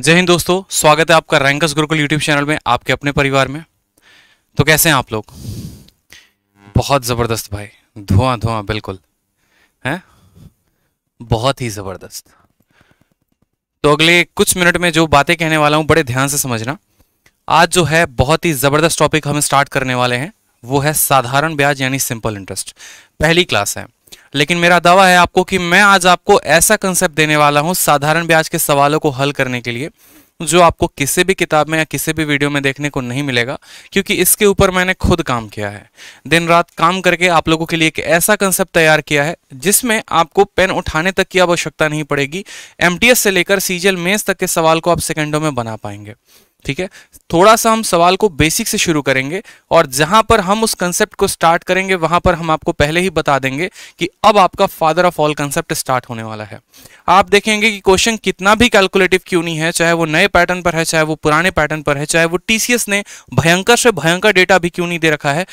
जय हिंद दोस्तों स्वागत है आपका रैंकस गुरुकुल यूट्यूब चैनल में आपके अपने परिवार में तो कैसे हैं आप लोग बहुत ज़बरदस्त भाई धुआं धुआं बिल्कुल हैं बहुत ही ज़बरदस्त तो अगले कुछ मिनट में जो बातें कहने वाला हूं बड़े ध्यान से समझना आज जो है बहुत ही ज़बरदस्त टॉपिक हम स्टार्ट करने वाले हैं वो है साधारण ब्याज यानी सिंपल इंटरेस्ट पहली क्लास है लेकिन मेरा दावा है आपको कि मैं आज आपको ऐसा कंसेप्ट देने वाला हूँ साधारण ब्याज के सवालों को हल करने के लिए जो आपको किसी भी किताब में या किसी भी वीडियो में देखने को नहीं मिलेगा क्योंकि इसके ऊपर मैंने खुद काम किया है दिन रात काम करके आप लोगों के लिए एक ऐसा कंसेप्ट तैयार किया है जिसमें आपको पेन उठाने तक की आवश्यकता नहीं पड़ेगी एमटीएस से लेकर सीजल मेंस तक के सवाल को आप सेकंडों में बना पाएंगे ठीक है थोड़ा सा हम सवाल को बेसिक से शुरू करेंगे और जहां पर हम उस कंसेप्ट को स्टार्ट करेंगे वहां पर हम आपको पहले ही बता देंगे कि अब आपका father of all concept start होने वाला है आप देखेंगे कि क्वेश्चन कितना भी कैलकुलेटिव क्यों नहीं है चाहे वो नए पैटर्न पर है चाहे वो पुराने पैटर्न पर है चाहे वो टीसीएस ने भयंकर से भयंकर डेटा भी क्यों नहीं दे रखा है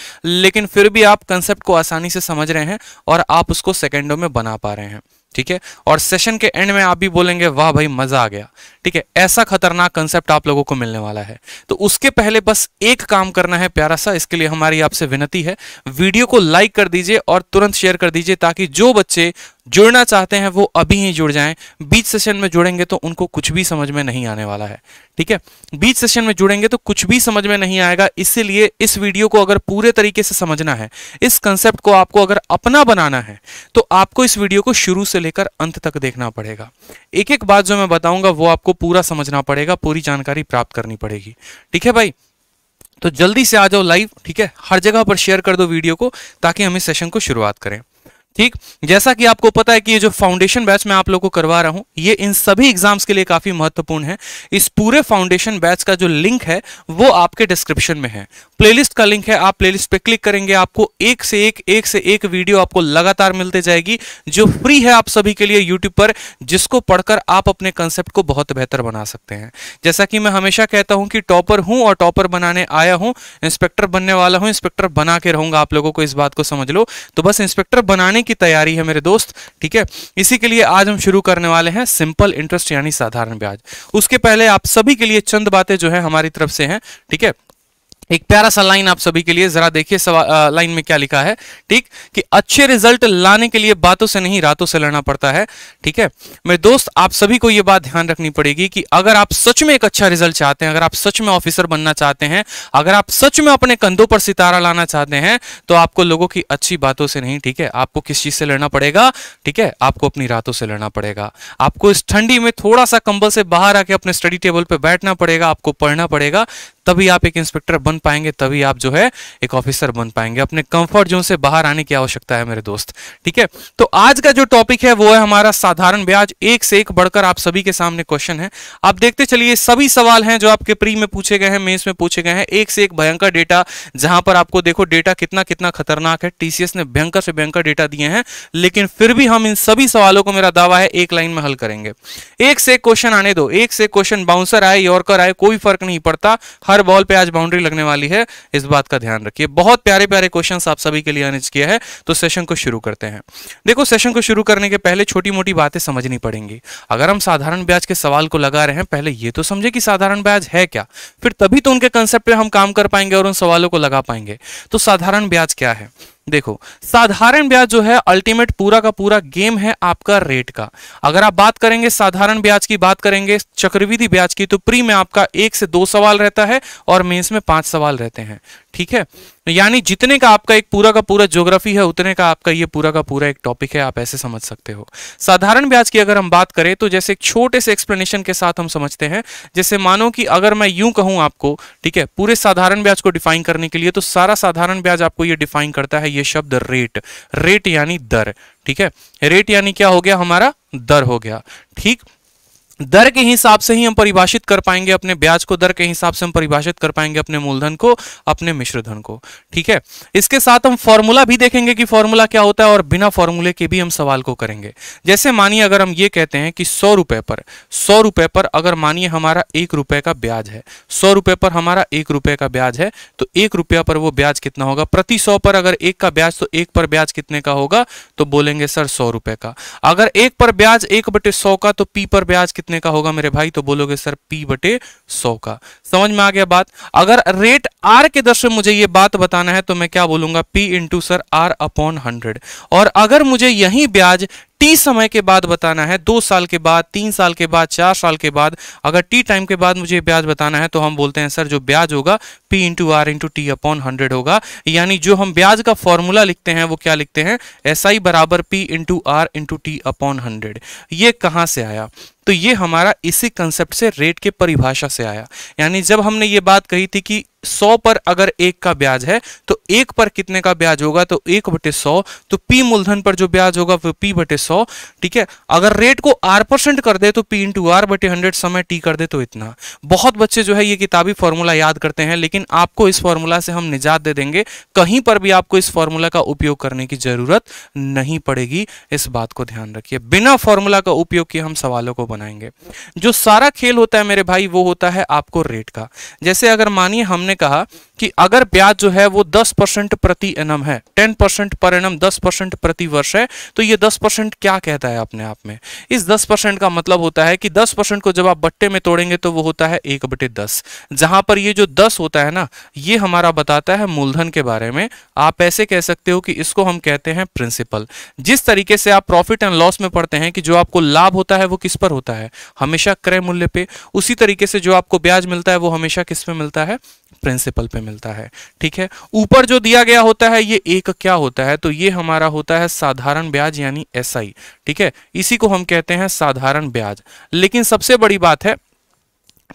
लेकिन फिर भी आप कंसेप्ट को आसानी से समझ रहे हैं और आप उसको सेकेंडों में बना पा रहे हैं ठीक है और सेशन के एंड में आप भी बोलेंगे वाह भाई मजा आ गया ठीक है ऐसा खतरनाक कंसेप्ट आप लोगों को मिलने वाला है तो उसके पहले बस एक काम करना है प्यारा सा इसके लिए हमारी आपसे विनती है वीडियो को लाइक कर दीजिए और तुरंत शेयर कर दीजिए ताकि जो बच्चे जुड़ना चाहते हैं वो अभी ही जुड़ जाएं बीच सेशन में जुड़ेंगे तो उनको कुछ भी समझ में नहीं आने वाला है ठीक है बीच सेशन में जुड़ेंगे तो कुछ भी समझ में नहीं आएगा इसीलिए इस वीडियो को अगर पूरे तरीके से समझना है इस कंसेप्ट को आपको अगर अपना बनाना है तो आपको इस वीडियो को शुरू से लेकर अंत तक देखना पड़ेगा एक एक बात जो मैं बताऊंगा वो आपको पूरा समझना पड़ेगा पूरी जानकारी प्राप्त करनी पड़ेगी ठीक है भाई तो जल्दी से आ जाओ लाइव ठीक है हर जगह पर शेयर कर दो वीडियो को ताकि हम इस सेशन को शुरुआत करें ठीक जैसा कि आपको पता है कि ये जो फाउंडेशन बैच मैं आप लोगों को करवा रहा हूं ये इन सभी एग्जाम्स के लिए काफी महत्वपूर्ण है इस पूरे फाउंडेशन बैच का जो लिंक है वो आपके डिस्क्रिप्शन में है प्लेलिस्ट का लिंक है आप प्लेलिस्ट पे क्लिक करेंगे आपको एक से एक एक से एक वीडियो आपको लगातार मिलते जाएगी जो फ्री है आप सभी के लिए यूट्यूब पर जिसको पढ़कर आप अपने कंसेप्ट को बहुत बेहतर बना सकते हैं जैसा कि मैं हमेशा कहता हूं कि टॉपर हूं और टॉपर बनाने आया हूं इंस्पेक्टर बनने वाला हूं इंस्पेक्टर बना के रहूंगा आप लोगों को इस बात को समझ लो तो बस इंस्पेक्टर बनाने की तैयारी है मेरे दोस्त ठीक है इसी के लिए आज हम शुरू करने वाले हैं सिंपल इंटरेस्ट यानी साधारण ब्याज उसके पहले आप सभी के लिए चंद बातें जो है हमारी तरफ से हैं ठीक है एक प्यारा सा लाइन आप सभी के लिए जरा देखिए लाइन में क्या लिखा है ठीक कि अच्छे रिजल्ट लाने के लिए बातों से नहीं रातों से लड़ना पड़ता है ठीक है मेरे दोस्त आप सभी को यह बात ध्यान रखनी पड़ेगी कि अगर आप सच में एक अच्छा रिजल्ट चाहते हैं अगर आप सच में ऑफिसर बनना चाहते हैं अगर आप सच में अपने कंधों पर सितारा लाना चाहते हैं तो आपको लोगों की अच्छी बातों से नहीं ठीक है आपको किस चीज से लड़ना पड़ेगा ठीक है आपको अपनी रातों से लड़ना पड़ेगा आपको इस ठंडी में थोड़ा सा कंबल से बाहर आके अपने स्टडी टेबल पर बैठना पड़ेगा आपको पढ़ना पड़ेगा तभी आप एक इंस्पेक्टर बन पाएंगे तभी आप जो है एक ऑफिसर बन पाएंगे अपने कंफर्ट जोन से बाहर आने की आवश्यकता है मेरे दोस्त ठीक है तो आज का जो टॉपिक है वो है हमारा साधारण ब्याज एक से एक बढ़कर आप सभी के सामने क्वेश्चन है आप देखते चलिए सभी सवाल हैं जो आपके प्री में पूछे गए हैं मेन्स में पूछे गए हैं एक से एक भयंकर डेटा जहां पर आपको देखो डेटा कितना कितना खतरनाक है टीसीएस ने भयंकर से भयंकर डेटा दिए हैं लेकिन फिर भी हम इन सभी सवालों को मेरा दावा है एक लाइन में हल करेंगे एक से एक क्वेश्चन आने दो एक से क्वेश्चन बाउंसर आए यॉर्कर आए कोई फर्क नहीं पड़ता हर बॉल पे आज बाउंड्री लगने वाली है इस बात का ध्यान रखिए बहुत प्यारे प्यारे क्वेश्चन आप सभी के लिए अनेज किया है तो सेशन को शुरू करते हैं देखो सेशन को शुरू करने के पहले छोटी मोटी बातें समझनी पड़ेंगी अगर हम साधारण ब्याज के सवाल को लगा रहे हैं पहले ये तो समझे कि साधारण ब्याज है क्या फिर तभी तो उनके कंसेप्ट हम काम कर पाएंगे और उन सवालों को लगा पाएंगे तो साधारण ब्याज क्या है देखो साधारण ब्याज जो है अल्टीमेट पूरा का पूरा गेम है आपका रेट का अगर आप बात करेंगे साधारण ब्याज की बात करेंगे चक्रविधि ब्याज की तो प्री में आपका एक से दो सवाल रहता है और मेंस में पांच सवाल रहते हैं ठीक है तो यानी जितने का आपका एक पूरा का पूरा ज्योग्राफी है उतने का आपका ये पूरा का पूरा एक टॉपिक है आप ऐसे समझ सकते हो साधारण ब्याज की अगर हम बात करें तो जैसे एक छोटे से एक्सप्लेनेशन के साथ हम समझते हैं जैसे मानो कि अगर मैं यूं कहूं आपको ठीक है पूरे साधारण ब्याज को डिफाइन करने के लिए तो सारा साधारण ब्याज आपको ये डिफाइन करता है ये शब्द रेट रेट यानी दर ठीक है रेट यानी क्या हो गया हमारा दर हो गया ठीक दर के हिसाब से ही हम परिभाषित कर पाएंगे अपने ब्याज को दर के हिसाब से हम परिभाषित कर पाएंगे अपने मूलधन को अपने मिश्रधन को ठीक है इसके साथ हम फॉर्मूला भी देखेंगे कि फॉर्मूला क्या होता है और बिना फॉर्मूले के भी हम सवाल को करेंगे जैसे मानिए अगर हम ये कहते हैं कि सौ रुपए पर सौ रुपए पर अगर मानिए हमारा एक रुपए का ब्याज है सौ रुपए पर हमारा एक रुपए का ब्याज है तो एक रुपया पर वो ब्याज कितना होगा प्रति सौ पर अगर एक का ब्याज तो एक पर ब्याज कितने का होगा तो बोलेंगे सर सौ रुपए का अगर एक पर ब्याज एक बटे सौ का तो पी पर ब्याज कितने कितने का होगा मेरे भाई तो बोलोगे सर पी बटे सौ का समझ में आ गया बात अगर रेट आर के दर्शन मुझे ये बात बताना है तो मैं क्या बोलूंगा P into sir R upon hundred और अगर मुझे यही ब्याज टी समय के बाद बताना है दो साल के बाद तीन साल के बाद चार साल के बाद अगर टी टाइम के बाद मुझे ब्याज बताना है तो हम बोलते हैं सर जो ब्याज होगा P into R into T upon hundred होगा यानी जो हम ब्याज का फॉर्मूला लिखते हैं वो क्या लिखते हैं एस आई बराबर P into R into T upon hundred ये कहां से आया तो ये हमारा इसी कंसेप्ट से रेट के परिभाषा से आया यानी जब हमने ये बात कही थी कि सौ पर अगर एक का ब्याज है तो एक पर कितने का ब्याज होगा तो एक बटे सौ तो पी मूलधन पर जो ब्याज होगा वो पी बटे सौ ठीक है अगर रेट को आर परसेंट कर दे तो पी इंटू आर बटे हंड्रेड समय टी कर दे तो इतना बहुत बच्चे जो है ये किताबी फॉर्मूला याद करते हैं लेकिन आपको इस फॉर्मूला से हम निजात दे देंगे कहीं पर भी आपको इस फॉर्मूला का उपयोग करने की जरूरत नहीं पड़ेगी इस बात को ध्यान रखिए बिना फॉर्मूला का उपयोग किए हम सवालों को बनाएंगे जो सारा खेल होता है मेरे भाई वो होता है आपको रेट का जैसे अगर मानिए हमने कहा कि अगर ब्याज जो है वो 10 परसेंट प्रति एनम है 10 परसेंट पर एन 10 परसेंट प्रति वर्ष है तो ये 10 परसेंट क्या कहता है अपने आप में इस 10 परसेंट का मतलब होता है कि 10 परसेंट को जब आप बट्टे में तोड़ेंगे तो वो होता है एक बटे दस जहां पर ये जो 10 होता है ना ये हमारा बताता है मूलधन के बारे में आप ऐसे कह सकते हो कि इसको हम कहते हैं प्रिंसिपल जिस तरीके से आप प्रॉफिट एंड लॉस में पढ़ते हैं कि जो आपको लाभ होता है वो किस पर होता है हमेशा क्रय मूल्य पे उसी तरीके से जो आपको ब्याज मिलता है वो हमेशा किस पे मिलता है प्रिंसिपल पे मिलता है ठीक है ऊपर जो दिया गया होता है ये एक क्या होता है तो ये हमारा होता है साधारण ब्याज यानी एस ठीक है इसी को हम कहते हैं साधारण ब्याज लेकिन सबसे बड़ी बात है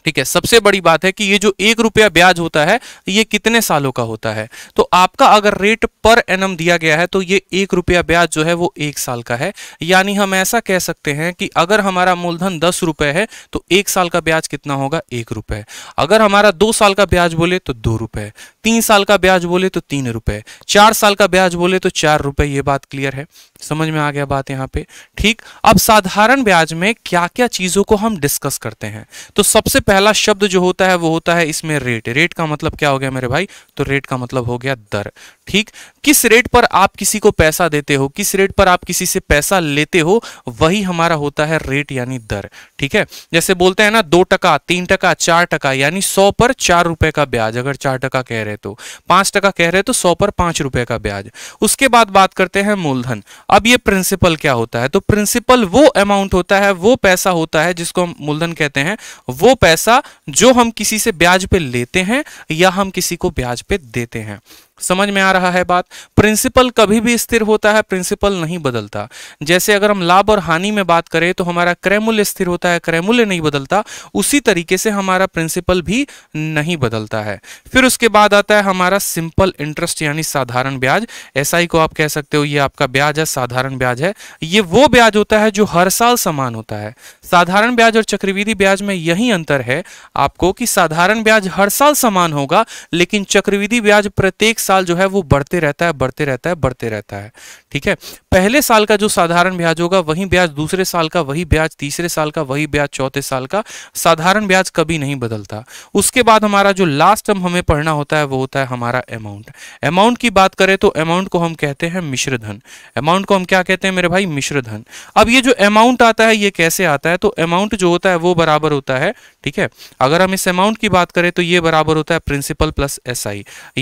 ठीक है सबसे बड़ी बात है कि ये जो एक रुपया ब्याज होता है ये कितने सालों का होता है तो आपका अगर रेट पर एनम दिया गया है तो ये एक रुपया ब्याज जो है वो एक साल का है यानी हम ऐसा कह सकते हैं कि अगर हमारा मूलधन दस रुपए है तो एक साल का ब्याज कितना होगा एक रुपए अगर हमारा दो साल का ब्याज बोले तो दो रुपए तीन साल का ब्याज बोले तो तीन रुपए चार साल का ब्याज बोले तो चार रुपए ये बात क्लियर है समझ में आ गया बात यहाँ पे ठीक अब साधारण ब्याज में क्या क्या चीजों को हम डिस्कस करते हैं तो सबसे पहले पहला शब्द जो होता है वो होता है इसमें रेट रेट का मतलब क्या हो गया मेरे भाई तो रेट का मतलब हो गया दर ठीक किस रेट पर आप किसी को पैसा देते हो किस रेट पर आप किसी से पैसा लेते हो वही हमारा होता है रेट यानी दर ठीक है जैसे बोलते हैं ना दो टका तीन टका चार टका यानी सौ पर चार रुपए का ब्याज अगर चार टका कह रहे तो पांच टका कह रहे तो सौ पर पांच रुपए का ब्याज उसके बाद बात करते हैं मूलधन अब ये प्रिंसिपल क्या होता है तो प्रिंसिपल वो अमाउंट होता है वो पैसा होता है जिसको मूलधन कहते हैं वो पैसा पैसा जो हम किसी से ब्याज पे लेते हैं या हम किसी को ब्याज पे देते हैं समझ में आ रहा है बात प्रिंसिपल कभी भी स्थिर होता है प्रिंसिपल नहीं बदलता जैसे अगर हम लाभ और हानि में बात करें तो हमारा क्रय मूल्य स्थिर होता है क्रय मूल्य नहीं बदलता उसी तरीके से हमारा प्रिंसिपल भी नहीं बदलता है फिर उसके बाद आता है हमारा सिंपल इंटरेस्ट यानी साधारण ब्याज एसआई को आप कह सकते हो ये आपका ब्याज है साधारण ब्याज है ये वो ब्याज होता है जो हर साल समान होता है साधारण ब्याज और चक्रविधि ब्याज में यही अंतर है आपको कि साधारण ब्याज हर साल समान होगा लेकिन चक्रविधि ब्याज प्रत्येक साल जो है वो बढ़ते रहता है बढ़ते रहता है बढ़ते रहता है ठीक है पहले साल का जो साधारण ब्याज होगा वही ब्याज दूसरे साल का वही ब्याज तीसरे साल का वही ब्याज चौथे साल का साधारण ब्याज कभी नहीं बदलता उसके बाद हमारा जो लास्ट टर्म हमें पढ़ना होता है वो होता है हमारा अमाउंट अमाउंट की बात करें तो अमाउंट को हम कहते हैं मिश्र धन अमाउंट को हम क्या कहते हैं मेरे भाई मिश्र धन अब ये जो अमाउंट आता है ये कैसे आता है तो अमाउंट जो होता है वो बराबर होता है ठीक है अगर हम इस अमाउंट की बात करें तो ये बराबर होता है प्रिंसिपल प्लस एस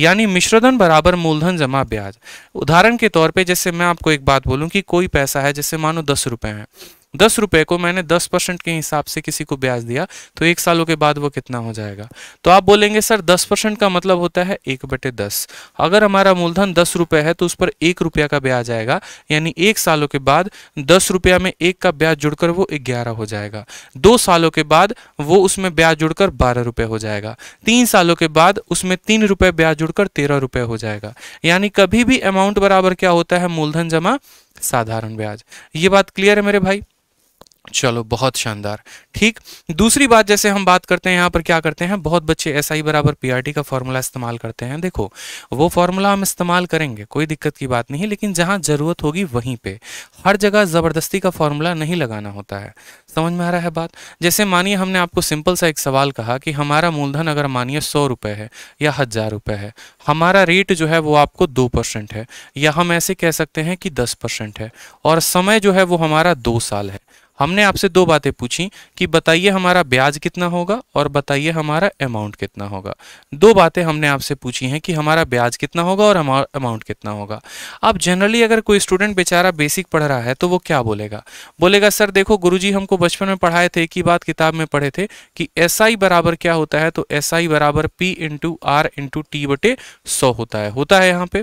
यानी मिश्रधन बराबर मूलधन जमा ब्याज उदाहरण के तौर पे जैसे मैं आपको एक बात बोलूं कि कोई पैसा है जैसे मानो दस रुपए हैं दस रुपए को मैंने दस परसेंट के हिसाब से किसी को ब्याज दिया तो एक सालों के बाद वो कितना हो जाएगा तो आप बोलेंगे सर दस परसेंट का मतलब होता है एक बटे दस अगर हमारा मूलधन दस रुपए है तो उस पर एक रुपया का ब्याज आएगा यानी एक सालों के बाद दस रुपया में एक का ब्याज जुड़कर वो ग्यारह हो जाएगा दो सालों के बाद वो उसमें ब्याज जुड़कर बारह रुपए हो जाएगा तीन सालों के बाद उसमें तीन रुपए ब्याज जुड़कर तेरह रुपए हो जाएगा यानी कभी भी अमाउंट बराबर क्या होता है मूलधन जमा साधारण ब्याज ये बात क्लियर है मेरे भाई चलो बहुत शानदार ठीक दूसरी बात जैसे हम बात करते हैं यहाँ पर क्या करते हैं बहुत बच्चे एस आई बराबर पी आर टी का फॉर्मूला इस्तेमाल करते हैं देखो वो फॉर्मूला हम इस्तेमाल करेंगे कोई दिक्कत की बात नहीं लेकिन जहाँ ज़रूरत होगी वहीं पे हर जगह ज़बरदस्ती का फॉर्मूला नहीं लगाना होता है समझ में आ रहा है बात जैसे मानिए हमने आपको सिंपल सा एक सवाल कहा कि हमारा मूलधन अगर मानिए सौ रुपये है या हज़ार रुपये है हमारा रेट जो है वो आपको दो परसेंट है या हम ऐसे कह सकते हैं कि दस परसेंट है और समय जो है वो हमारा दो साल है हमने आपसे दो बातें पूछी कि बताइए हमारा ब्याज कितना होगा और बताइए हमारा अमाउंट कितना होगा दो बातें हमने आपसे पूछी हैं कि हमारा ब्याज कितना होगा और अमाउंट कितना होगा अब जनरली अगर कोई स्टूडेंट बेचारा बेसिक पढ़ रहा है तो वो क्या बोलेगा बोलेगा सर देखो गुरु हमको बचपन में पढ़ाए थे एक ही बात किताब में पढ़े थे कि एस बराबर क्या होता है तो एस बराबर P into R into T बटे सौ होता है होता है यहाँ पे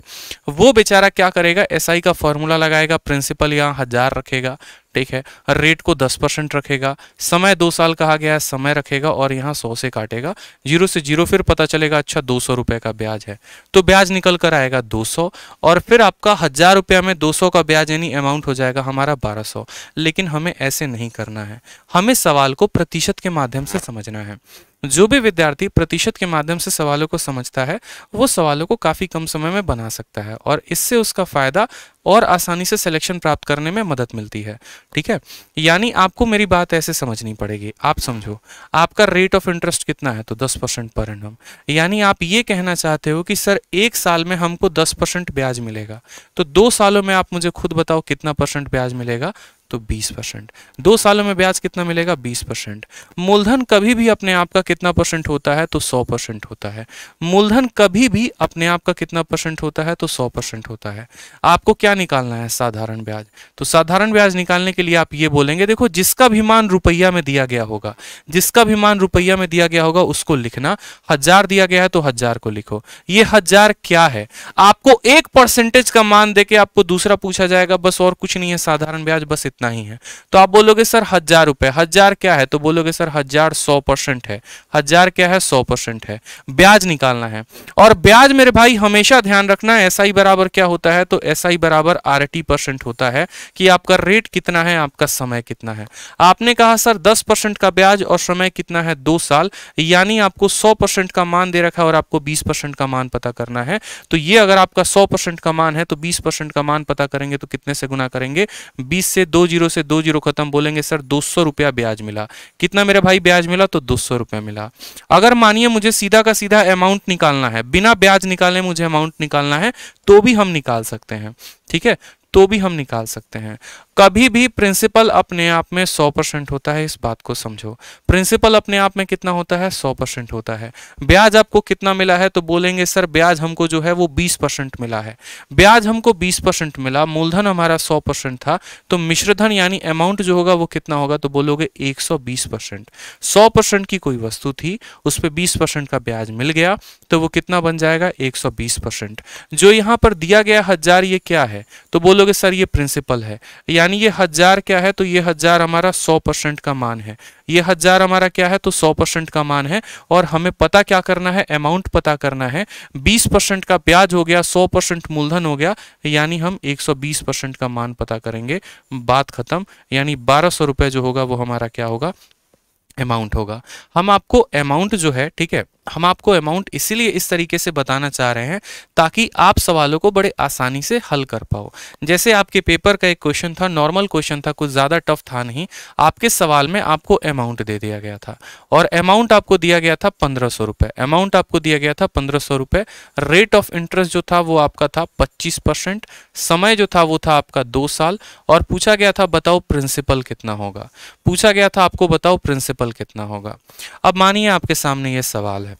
वो बेचारा क्या करेगा एस का फॉर्मूला लगाएगा प्रिंसिपल यहाँ हजार रखेगा ठीक है रेट को 10 परसेंट रखेगा समय दो साल कहा गया है समय रखेगा और यहाँ सौ से काटेगा जीरो से जीरो फिर पता चलेगा अच्छा दो सौ रुपये का ब्याज है तो ब्याज निकल कर आएगा दो सौ और फिर आपका हज़ार रुपया में दो सौ का ब्याज यानी अमाउंट हो जाएगा हमारा बारह सौ लेकिन हमें ऐसे नहीं करना है हमें सवाल को प्रतिशत के माध्यम से समझना है जो भी विद्यार्थी प्रतिशत के माध्यम से सवालों को समझता है वो सवालों को काफ़ी कम समय में बना सकता है और इससे उसका फ़ायदा और आसानी से सिलेक्शन प्राप्त करने में मदद मिलती है ठीक है यानी आपको मेरी बात ऐसे समझनी पड़ेगी आप समझो आपका रेट ऑफ इंटरेस्ट कितना है तो दस परसेंट पर एनम यानी आप ये कहना चाहते हो कि सर एक साल में हमको दस परसेंट ब्याज मिलेगा तो दो सालों में आप मुझे खुद बताओ कितना परसेंट ब्याज मिलेगा तो 20 परसेंट दो सालों में ब्याज कितना मिलेगा 20 परसेंट मूलधन कभी भी अपने आप का कितना परसेंट होता है तो 100 परसेंट होता है मूलधन कभी भी अपने आप का कितना परसेंट होता है तो 100 परसेंट होता है आपको क्या क्या निकालना है साधारण ब्याज तो साधारण ब्याज निकालने के लिए आप ये बोलेंगे देखो जिसका भी मान रुपया में दिया गया होगा जिसका भी मान रुपया में दिया गया होगा उसको लिखना हजार दिया गया है तो हजार को लिखो ये हजार क्या है आपको एक परसेंटेज का मान देके आपको दूसरा पूछा जाएगा बस और कुछ नहीं है साधारण ब्याज बस इतना ही है तो आप बोलोगे सर हजार रुपए हजार क्या है तो बोलोगे सर हजार सौ परसेंट है हजार क्या है सौ परसेंट है ब्याज निकालना है और ब्याज मेरे भाई हमेशा ध्यान रखना एस आई बराबर क्या होता है तो एस आई बराबर बराबर आर परसेंट होता है कि आपका रेट कितना है आपका समय कितना है आपने कहा सर दस परसेंट का ब्याज और समय कितना है दो साल यानी आपको सौ परसेंट का मान दे रखा है और आपको बीस परसेंट का मान पता करना है तो ये अगर आपका सौ परसेंट का मान है तो बीस परसेंट का मान पता करेंगे तो कितने से गुना करेंगे बीस से दो जीरो से दो जीरो खत्म बोलेंगे सर दो सौ रुपया ब्याज मिला कितना मेरे भाई ब्याज मिला तो दो सौ रुपया मिला अगर मानिए मुझे सीधा का सीधा अमाउंट निकालना है बिना ब्याज निकालने मुझे अमाउंट निकालना है तो भी हम निकाल सकते हैं ठीक है तो भी हम निकाल सकते हैं कभी भी प्रिंसिपल अपने आप में सौ परसेंट होता है इस बात को समझो प्रिंसिपल अपने आप में कितना होता है सौ परसेंट होता है ब्याज आपको कितना मिला है तो बोलेंगे सर ब्याज हमको जो है वो बीस परसेंट मिला है ब्याज हमको बीस परसेंट मिला मूलधन हमारा सौ परसेंट था तो मिश्रधन यानी अमाउंट जो होगा वो कितना होगा तो बोलोगे बीस परसेंट सौ परसेंट की कोई वस्तु थी उस पर बीस परसेंट का ब्याज मिल गया तो वो कितना बन जाएगा बीस परसेंट जो यहाँ पर दिया गया हजार ये क्या है तो बोलोगे सर ये प्रिंसिपल है या यानी ये हजार क्या है तो ये हजार हमारा सौ परसेंट का मान है ये हजार हमारा क्या है तो सौ परसेंट का मान है और हमें पता क्या करना है अमाउंट पता करना है बीस परसेंट का ब्याज हो गया सौ परसेंट मूलधन हो गया यानी हम एक सौ बीस परसेंट का मान पता करेंगे बात खत्म यानी बारह सौ रुपये जो होगा वो हमारा क्या होगा अमाउंट होगा हम आपको अमाउंट जो है ठीक है हम आपको अमाउंट इसीलिए इस तरीके से बताना चाह रहे हैं ताकि आप सवालों को बड़े आसानी से हल कर पाओ जैसे आपके पेपर का एक क्वेश्चन था नॉर्मल क्वेश्चन था कुछ ज़्यादा टफ था नहीं आपके सवाल में आपको अमाउंट दे दिया गया था और अमाउंट आपको दिया गया था पंद्रह सौ रुपये अमाउंट आपको दिया गया था पंद्रह सौ रुपये रेट ऑफ इंटरेस्ट जो था वो आपका था पच्चीस परसेंट समय जो था वो था आपका दो साल और पूछा गया था बताओ प्रिंसिपल कितना होगा पूछा गया था आपको बताओ प्रिंसिपल कितना होगा अब मानिए आपके सामने ये सवाल है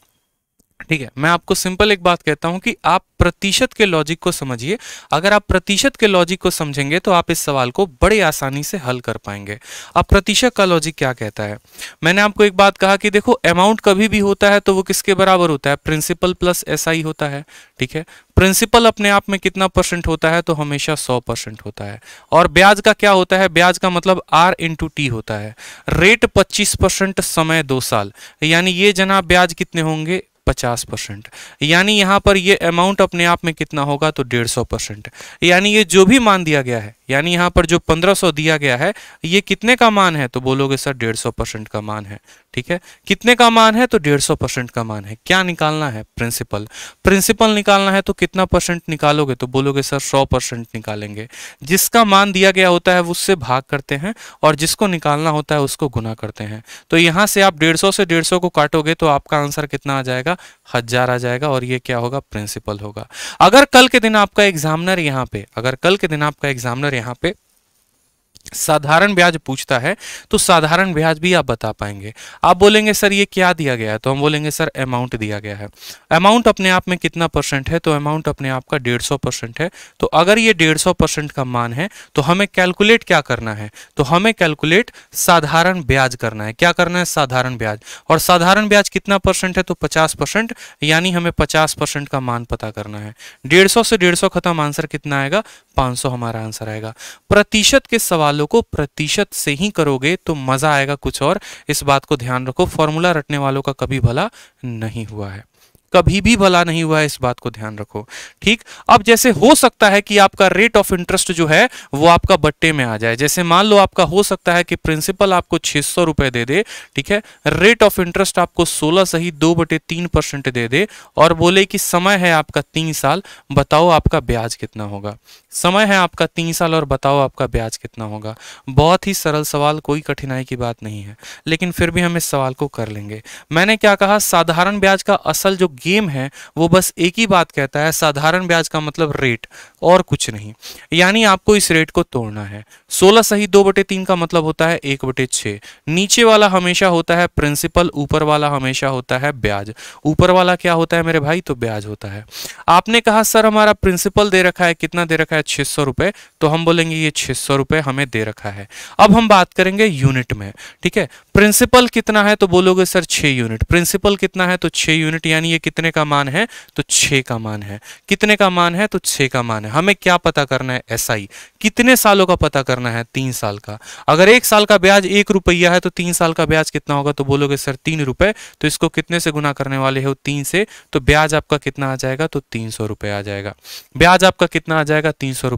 ठीक है मैं आपको सिंपल एक बात कहता हूं कि आप प्रतिशत के लॉजिक को समझिए अगर आप प्रतिशत के लॉजिक को समझेंगे तो आप इस सवाल को बड़े आसानी से हल कर पाएंगे अब प्रतिशत का लॉजिक क्या कहता है मैंने आपको एक बात कहा कि देखो अमाउंट कभी भी होता है तो वो किसके बराबर होता है प्रिंसिपल प्लस एस SI होता है ठीक है प्रिंसिपल अपने आप में कितना परसेंट होता है तो हमेशा सौ परसेंट होता है और ब्याज का क्या होता है ब्याज का मतलब आर इंटू टी होता है रेट पच्चीस परसेंट समय दो साल यानी ये जना ब्याज कितने होंगे पचास परसेंट यानी यहाँ पर ये अमाउंट अपने आप में कितना होगा तो डेढ़ सौ परसेंट यानी ये जो भी मान दिया गया है यानी यहाँ पर जो 1500 दिया गया है ये कितने का मान है तो बोलोगे सर 150 परसेंट का मान है ठीक है कितने का मान है तो 150 परसेंट का मान है क्या निकालना है प्रिंसिपल प्रिंसिपल निकालना है तो कितना परसेंट निकालोगे तो बोलोगे सर 100 परसेंट निकालेंगे जिसका मान दिया गया होता है उससे भाग करते हैं और जिसको निकालना होता है उसको गुना करते हैं तो यहाँ से आप डेढ़ से डेढ़ को काटोगे तो आपका आंसर कितना आ जाएगा हजार आ जाएगा और ये क्या होगा प्रिंसिपल होगा अगर कल के दिन आपका एग्जामिनर यहाँ पे अगर कल के दिन आपका एग्जामिनर यहाँ पे साधारण ब्याज पूछता है तो साधारण ब्याज भी आप बता पाएंगे आप बोलेंगे सर ये क्या दिया गया है तो हम बोलेंगे सर अमाउंट दिया गया है अमाउंट अपने आप में कितना परसेंट है तो अमाउंट अपने आप का डेढ़ सौ परसेंट है तो अगर ये डेढ़ सौ परसेंट का मान है तो हमें कैलकुलेट क्या करना है तो हमें कैलकुलेट साधारण ब्याज करना है क्या करना है साधारण ब्याज और साधारण ब्याज कितना परसेंट है तो पचास परसेंट यानी हमें पचास परसेंट का मान पता करना है डेढ़ सौ से डेढ़ सौ खत्म आंसर कितना आएगा पाँच सौ हमारा आंसर आएगा प्रतिशत के सवाल वालों को प्रतिशत से ही करोगे तो मज़ा आएगा कुछ और इस बात को ध्यान रखो फॉर्मूला रटने वालों का कभी भला नहीं हुआ है कभी भी भला नहीं हुआ है इस बात को ध्यान रखो ठीक अब जैसे हो सकता है कि आपका रेट ऑफ इंटरेस्ट जो है वो आपका बट्टे में आ जाए जैसे मान लो आपका हो सकता है कि प्रिंसिपल आपको छह सौ रुपए दे दे ठीक है रेट ऑफ इंटरेस्ट आपको सोलह सही दो बटे तीन परसेंट दे दे और बोले कि समय है आपका तीन साल बताओ आपका ब्याज कितना होगा समय है आपका तीन साल और बताओ आपका ब्याज कितना होगा बहुत ही सरल सवाल कोई कठिनाई की बात नहीं है लेकिन फिर भी हम इस सवाल को कर लेंगे मैंने क्या कहा साधारण ब्याज का असल जो गेम है वो बस एक ही बात कहता है साधारण ब्याज का मतलब रेट और कुछ नहीं यानी आपको इस रेट को तोड़ना है सोलह सही दो बटे तीन का मतलब होता है एक बटे छः नीचे वाला हमेशा होता है प्रिंसिपल ऊपर वाला हमेशा होता है ब्याज ऊपर वाला क्या होता है मेरे भाई तो ब्याज होता है आपने कहा सर हमारा प्रिंसिपल दे रखा है कितना दे रखा है छः सौ रुपये तो हम बोलेंगे ये छः सौ रुपये हमें दे रखा है अब हम बात करेंगे यूनिट में ठीक है प्रिंसिपल कितना है तो बोलोगे सर छः यूनिट प्रिंसिपल कितना है तो छः यूनिट यानी ये कितने का मान है तो छ का मान है कितने का मान है तो छ का मान है हमें क्या पता करना है एस SI. कितने सालों का पता करना है तीन साल का अगर एक साल का ब्याज एक रुपया है तो तीन साल का ब्याज कितना होगा तो बोलोगे सर तीन रुपए तो इसको कितने से गुना करने वाले हो तीन से तो ब्याज आपका कितना आ जाएगा तो तीन सौ आ जाएगा ब्याज आपका कितना आ जाएगा तीन सौ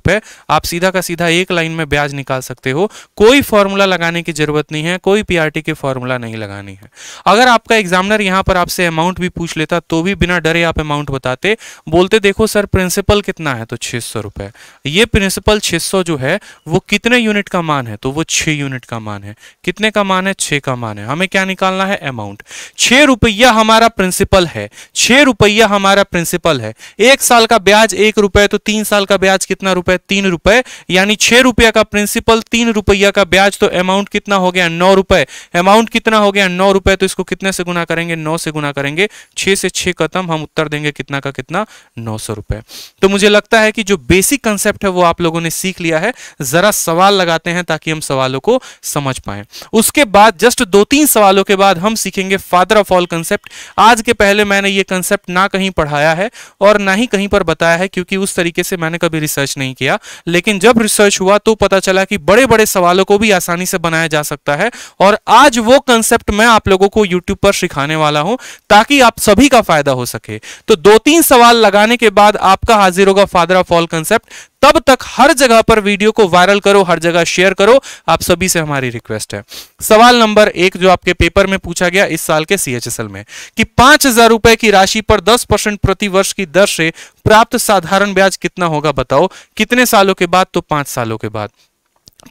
आप सीधा का सीधा एक लाइन में ब्याज निकाल सकते हो कोई फॉर्मूला लगाने की जरूरत नहीं है कोई पीआरटी के फॉर्मूला नहीं लगानी है अगर आपका एग्जामिनर यहां पर आपसे अमाउंट भी पूछ लेता तो तो भी बिना डरे आप अमाउंट बताते बोलते देखो सर प्रिंसिपल कितना है तो छः सौ रुपये ये प्रिंसिपल छः सौ जो है वो कितने यूनिट का मान है तो वो छः यूनिट का मान है कितने का मान है छः का मान है हमें क्या निकालना है अमाउंट छः रुपया हमारा प्रिंसिपल है छः रुपया हमारा प्रिंसिपल है एक साल का ब्याज एक रुपये तो तीन साल का ब्याज कितना रुपए तीन रुपए यानी छः रुपया का प्रिंसिपल तीन रुपया का ब्याज तो अमाउंट कितना हो गया नौ रुपए अमाउंट कितना हो गया नौ रुपए तो इसको कितने से गुना करेंगे नौ से गुना करेंगे छः से छः छः कदम हम उत्तर देंगे कितना का कितना नौ सौ रुपए तो मुझे लगता है कि जो बेसिक कंसेप्ट है वो आप लोगों ने सीख लिया है ज़रा सवाल लगाते हैं ताकि हम सवालों को समझ पाए उसके बाद जस्ट दो तीन सवालों के बाद हम सीखेंगे फादर ऑफ ऑल कंसेप्ट आज के पहले मैंने ये कंसेप्ट ना कहीं पढ़ाया है और ना ही कहीं पर बताया है क्योंकि उस तरीके से मैंने कभी रिसर्च नहीं किया लेकिन जब रिसर्च हुआ तो पता चला कि बड़े बड़े सवालों को भी आसानी से बनाया जा सकता है और आज वो कंसेप्ट मैं आप लोगों को यूट्यूब पर सिखाने वाला हूं ताकि आप सभी का फायदा फायदा हो सके तो दो तीन सवाल लगाने के बाद आपका हाजिर होगा फादर ऑफ ऑल कंसेप्ट तब तक हर जगह पर वीडियो को वायरल करो हर जगह शेयर करो आप सभी से हमारी रिक्वेस्ट है सवाल नंबर एक जो आपके पेपर में पूछा गया इस साल के सीएचएसएल में कि पांच हजार रुपए की राशि पर दस परसेंट प्रति वर्ष की दर से प्राप्त साधारण ब्याज कितना होगा बताओ कितने सालों के बाद तो पांच सालों के बाद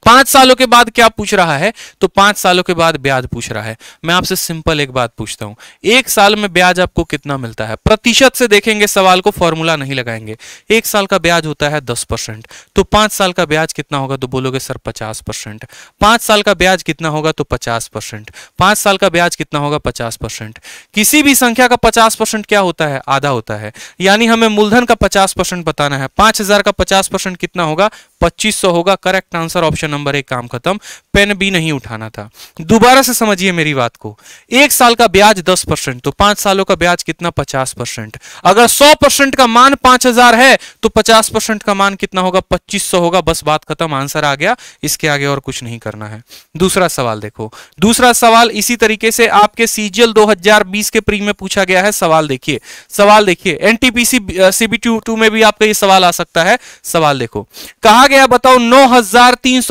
पांच सालों के बाद क्या पूछ रहा है तो पांच सालों के बाद ब्याज पूछ रहा है मैं आपसे सिंपल एक बात पूछता हूं एक साल में ब्याज आपको कितना मिलता है प्रतिशत से देखेंगे सवाल को फॉर्मूला नहीं लगाएंगे एक साल का ब्याज होता है दस परसेंट तो पांच साल का ब्याज कितना होगा तो बोलोगे सर पचास परसेंट पांच साल का ब्याज कितना होगा तो पचास परसेंट पांच साल का ब्याज कितना होगा पचास परसेंट किसी भी संख्या का पचास परसेंट क्या होता है आधा होता है यानी हमें मूलधन का पचास परसेंट बताना है पांच हजार का पचास परसेंट कितना होगा पच्चीस सौ होगा correct answer option question number एक काम खत्म पेन भी नहीं उठाना था दोबारा से समझिए मेरी बात को एक साल का ब्याज दस परसेंट तो पांच सालों का ब्याज कितना पचास परसेंट अगर सौ परसेंट का मान पांच हजार है तो पचास परसेंट का मान कितना होगा पच्चीस सौ होगा बस बात खत्म आंसर आ गया इसके आगे और कुछ नहीं करना है दूसरा सवाल देखो दूसरा सवाल इसी तरीके से आपके सीजीएल दो के प्री में पूछा गया है सवाल देखिए सवाल देखिए एनटीपीसी सीबीटी टू में भी आपका यह सवाल आ सकता है सवाल देखो कहा गया बताओ नौ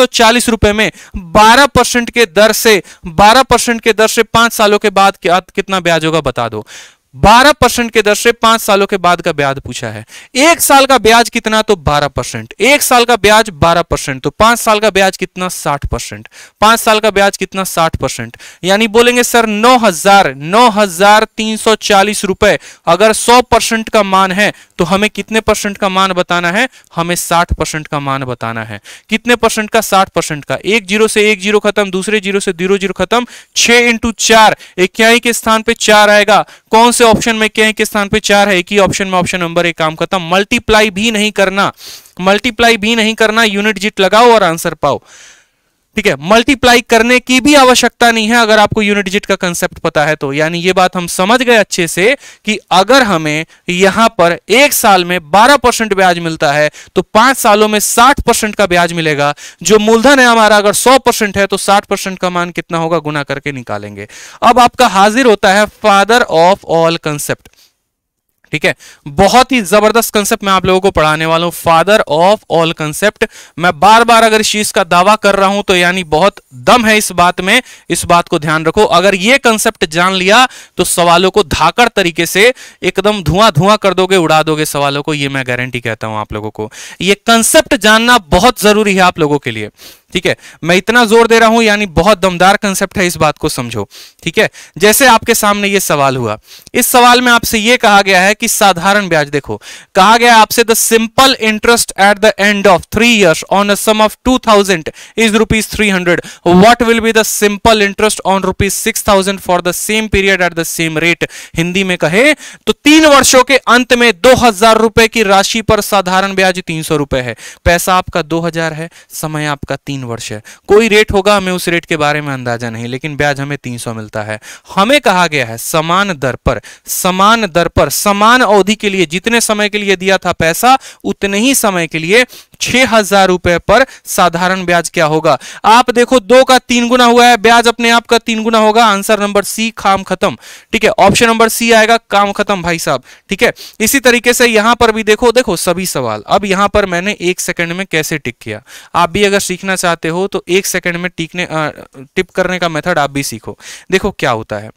140 रुपए में 12 परसेंट के दर से 12 परसेंट के दर से पांच सालों के बाद कितना ब्याज होगा बता दो बारह परसेंट के दर से पांच सालों के बाद का ब्याज पूछा है एक साल का ब्याज कितना तो बारह परसेंट एक साल का ब्याज बारह परसेंट तो पांच साल का ब्याज कितना साठ परसेंट पांच साल का ब्याज कितना साठ परसेंट यानी बोलेंगे सर नौ हजार नौ हजार तीन सौ चालीस रुपए अगर सौ परसेंट का मान है तो हमें कितने परसेंट का मान बताना है हमें साठ परसेंट का मान बताना है कितने परसेंट का साठ परसेंट का एक जीरो से एक जीरो खत्म दूसरे जीरो से जीरो जीरो खत्म छह इंटू चार के स्थान पर चार आएगा कौन से से ऑप्शन में क्या है किस स्थान पे चार है एक ही ऑप्शन में ऑप्शन नंबर एक काम करता मल्टीप्लाई भी नहीं करना मल्टीप्लाई भी नहीं करना यूनिट जीट लगाओ और आंसर पाओ ठीक है मल्टीप्लाई करने की भी आवश्यकता नहीं है अगर आपको यूनिट डिजिट का कंसेप्ट पता है तो यानी ये बात हम समझ गए अच्छे से कि अगर हमें यहां पर एक साल में 12 परसेंट ब्याज मिलता है तो पांच सालों में 60 परसेंट का ब्याज मिलेगा जो मूलधन है हमारा अगर 100 परसेंट है तो 60 परसेंट का मान कितना होगा गुना करके निकालेंगे अब आपका हाजिर होता है फादर ऑफ ऑल कंसेप्ट ठीक है बहुत ही जबरदस्त कंसेप्ट मैं आप लोगों को पढ़ाने वाला हूं फादर ऑफ ऑल कंसेप्ट मैं बार बार अगर इस चीज का दावा कर रहा हूं तो यानी बहुत दम है इस बात में इस बात को ध्यान रखो अगर ये कंसेप्ट जान लिया तो सवालों को धाकड़ तरीके से एकदम धुआं धुआं कर दोगे उड़ा दोगे सवालों को ये मैं गारंटी कहता हूं आप लोगों को ये कंसेप्ट जानना बहुत जरूरी है आप लोगों के लिए ठीक है मैं इतना जोर दे रहा हूं यानी बहुत दमदार कंसेप्ट है इस बात को समझो ठीक है जैसे आपके सामने ये सवाल हुआ इस सवाल में आपसे ये कहा गया है कि साधारण ब्याज देखो कहा गया आपसे the simple interest at the end of three years on a sum of two thousand is rupees three hundred what will be the simple interest on rupees six thousand for the same period at the same rate Hindi में कहे तो तीन वर्षों के अंत में दो हजार रुपए की राशि पर साधारण ब्याज तीन सौ रुपए है पैसा आपका दो हजार है समय आपका तीन वर्ष है कोई रेट होगा हमें उस रेट के बारे में अंदाजा नहीं लेकिन ब्याज हमें 300 मिलता है हमें कहा गया है समान दर पर समान दर पर समान अवधि के लिए जितने समय के लिए दिया था पैसा उतने ही समय के लिए छह हजार रुपए पर साधारण ब्याज क्या होगा आप देखो दो का तीन गुना हुआ है ब्याज अपने आप का तीन गुना होगा आंसर नंबर सी काम खत्म ठीक है ऑप्शन नंबर सी आएगा काम खत्म भाई साहब ठीक है इसी तरीके से यहां पर भी देखो देखो सभी सवाल अब यहां पर मैंने एक सेकंड में कैसे टिक किया आप भी अगर सीखना चाहते हो तो एक सेकंड में टिकने टिप करने का मेथड आप भी सीखो देखो क्या होता है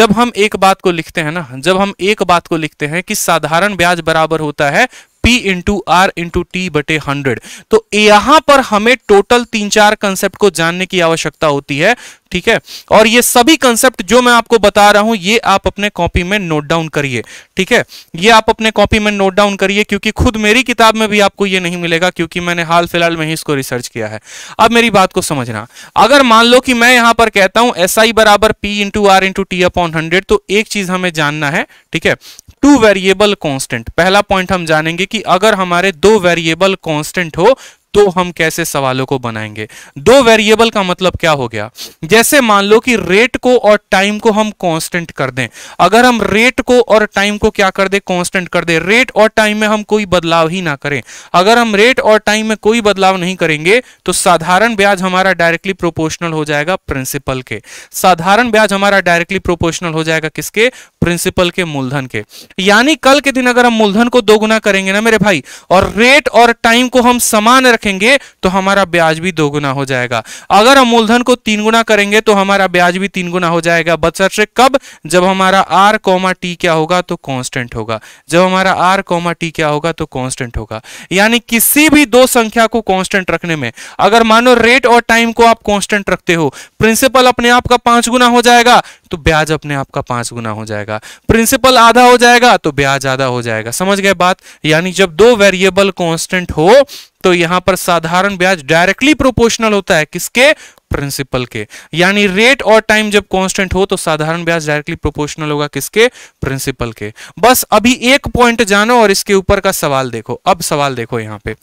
जब हम एक बात को लिखते हैं ना जब हम एक बात को लिखते हैं कि साधारण ब्याज बराबर होता है P into R into T बटे हंड्रेड तो यहां पर हमें टोटल तीन चार कंसेप्ट को जानने की आवश्यकता होती है ठीक है और ये सभी कंसेप्ट जो मैं आपको बता रहा हूं ये आप अपने कॉपी में नोट डाउन करिए ठीक है ये आप अपने कॉपी में नोट डाउन करिए क्योंकि खुद मेरी किताब में भी आपको ये नहीं मिलेगा क्योंकि मैंने हाल फिलहाल में ही इसको रिसर्च किया है अब मेरी बात को समझना अगर मान लो कि मैं यहां पर कहता हूं एस आई बराबर P into R into T upon hundred तो एक चीज हमें जानना है ठीक है टू वेरिएबल कॉन्स्टेंट पहला पॉइंट हम जानेंगे कि अगर हमारे दो वेरिएबल कॉन्स्टेंट हो तो हम कैसे सवालों को बनाएंगे दो वेरिएबल का मतलब क्या हो गया जैसे मान लो कि रेट को और टाइम को हम कांस्टेंट कर दें अगर हम रेट को और टाइम को क्या कर दे कांस्टेंट कर दे रेट और टाइम में हम कोई बदलाव ही ना करें अगर हम रेट और टाइम में कोई बदलाव नहीं करेंगे तो साधारण ब्याज हमारा डायरेक्टली प्रोपोर्शनल हो जाएगा प्रिंसिपल के साधारण ब्याज हमारा डायरेक्टली प्रोपोर्शनल हो जाएगा किसके प्रिंसिपल के मूलधन के यानी कल के दिन अगर हम मूलधन को दोगुना करेंगे ना मेरे भाई और रेट और टाइम को हम समान रखें रखेंगे तो हमारा ब्याज भी दो गुना हो जाएगा अगर हम मूलधन को तीन गुना करेंगे तो हमारा ब्याज भी तीन गुना हो जाएगा बचत से कब जब हमारा आर कॉमा टी क्या होगा तो कॉन्स्टेंट होगा जब हमारा आर कॉमा टी क्या होगा तो कॉन्स्टेंट होगा यानी किसी भी दो संख्या को कॉन्स्टेंट रखने में अगर मानो रेट और टाइम को आप कॉन्स्टेंट रखते हो प्रिंसिपल अपने आप का पांच गुना हो जाएगा तो ब्याज अपने आप का पांच गुना हो जाएगा प्रिंसिपल आधा हो जाएगा तो ब्याज आधा हो जाएगा समझ गए बात यानी जब दो वेरिएबल कॉन्स्टेंट हो तो यहां पर साधारण ब्याज डायरेक्टली प्रोपोर्शनल होता है किसके प्रिंसिपल के यानी रेट और टाइम जब कांस्टेंट हो तो साधारण ब्याज डायरेक्टली प्रोपोर्शनल होगा किसके प्रिंसिपल के बस अभी एक पॉइंट जानो और इसके ऊपर का सवाल देखो अब सवाल देखो यहां पे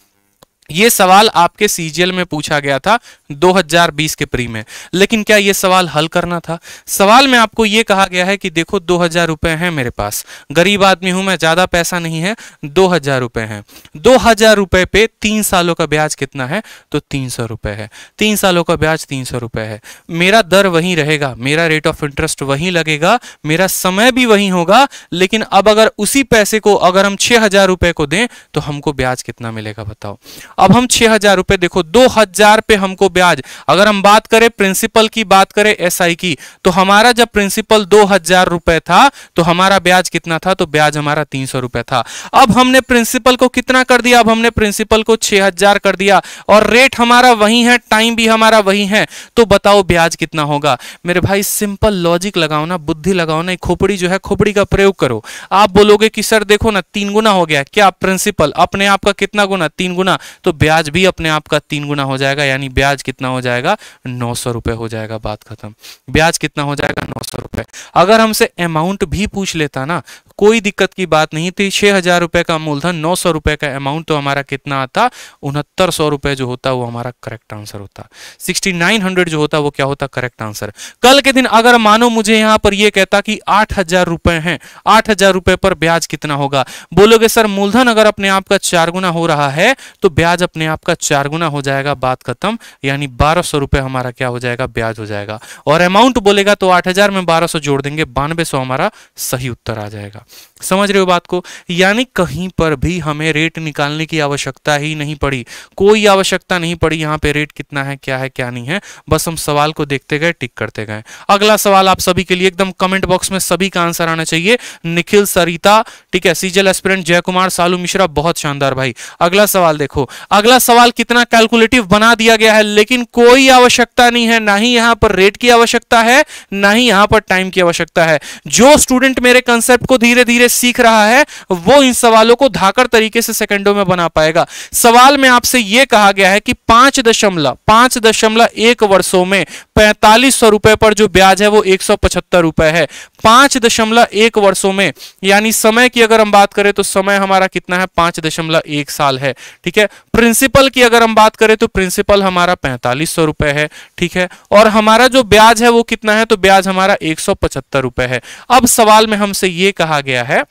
ये सवाल आपके सीजीएल में पूछा गया था 2020 के प्री में लेकिन क्या ये सवाल हल करना था सवाल में आपको ये कहा गया है कि देखो दो हजार रुपये हैं मेरे पास गरीब आदमी हूं मैं ज्यादा पैसा नहीं है दो हजार रुपये हैं दो हजार रुपये पे तीन सालों का ब्याज कितना है तो तीन सौ रुपये है तीन सालों का ब्याज तीन सौ रुपये है मेरा दर वहीं रहेगा मेरा रेट ऑफ इंटरेस्ट वहीं लगेगा मेरा समय भी वहीं होगा लेकिन अब अगर उसी पैसे को अगर हम छह हजार को दें तो हमको ब्याज कितना मिलेगा बताओ अब हम छह हजार रुपए देखो दो हजार पे हमको ब्याज अगर हम बात करें प्रिंसिपल की बात करें एसआई की तो हमारा जब प्रिंसिपल दो हजार रुपए था तो हमारा ब्याज कितना था तो ब्याज हमारा तीन सौ रुपए था अब हमने प्रिंसिपल को कितना कर दिया अब हमने प्रिंसिपल को छह हजार कर दिया और रेट हमारा वही है टाइम भी हमारा वही है तो बताओ ब्याज कितना होगा मेरे भाई सिंपल लॉजिक लगाओ ना बुद्धि लगाओ ना खोपड़ी जो है खोपड़ी का प्रयोग करो आप बोलोगे कि सर देखो ना तीन गुना हो गया क्या प्रिंसिपल अपने आप का कितना गुना तीन गुना तो तो ब्याज भी अपने आप का तीन गुना हो जाएगा यानी ब्याज कितना हो जाएगा नौ सौ रुपये हो जाएगा बात खत्म ब्याज कितना हो जाएगा नौ सौ रुपये अगर हमसे अमाउंट भी पूछ लेता ना कोई दिक्कत की बात नहीं थी छह हजार रुपए का मूलधन नौ सौ रुपए का अमाउंट तो हमारा कितना आता उनहत्तर सौ रुपए जो होता वो हमारा करेक्ट आंसर होता सिक्सटी नाइन हंड्रेड जो होता वो क्या होता करेक्ट आंसर कल के दिन अगर मानो मुझे यहां पर यह कहता कि आठ हजार रुपए हैं आठ हजार रुपए पर ब्याज कितना होगा बोलोगे सर मूलधन अगर अपने आप का चार गुना हो रहा है तो ब्याज अपने आप का चार गुना हो जाएगा बात खत्म यानी बारह सौ रुपये हमारा क्या हो जाएगा ब्याज हो जाएगा और अमाउंट बोलेगा तो आठ हजार में बारह सौ जोड़ देंगे बानवे सौ हमारा सही उत्तर आ जाएगा समझ रहे हो बात को यानी कहीं पर भी हमें रेट निकालने की आवश्यकता ही नहीं पड़ी कोई आवश्यकता नहीं पड़ी यहाँ पे रेट कितना है क्या है क्या नहीं है बस हम सवाल को देखते गए टिक करते गए अगला सवाल आप सभी के लिए एकदम कमेंट बॉक्स में सभी का आंसर आना चाहिए निखिल सरिता ठीक है सीजल एस्पिरेंट जय कुमार सालू मिश्रा बहुत शानदार भाई अगला सवाल देखो अगला सवाल कितना कैलकुलेटिव बना दिया गया है लेकिन कोई आवश्यकता नहीं है ना ही यहाँ पर रेट की आवश्यकता है ना ही यहाँ पर टाइम की आवश्यकता है जो स्टूडेंट मेरे कंसेप्ट को धीरे धीरे धीरे सीख रहा है वो इन सवालों को धाकर तरीके से सेकंडों में बना पाएगा सवाल में आपसे यह कहा गया है कि पांच दशमलव पांच दशमलव एक वर्षो में पैंतालीस सौ रुपए पर जो ब्याज है वो एक सौ पचहत्तर रुपए है पांच दशमलव एक वर्षो में यानी समय की अगर हम बात करें तो समय हमारा कितना है पांच दशमलव एक साल है ठीक है प्रिंसिपल की अगर हम बात करें तो प्रिंसिपल हमारा पैंतालीस सौ रुपए है ठीक है और हमारा जो ब्याज है वो कितना है तो ब्याज हमारा एक सौ पचहत्तर रुपए है अब सवाल में हमसे ये कहा गया है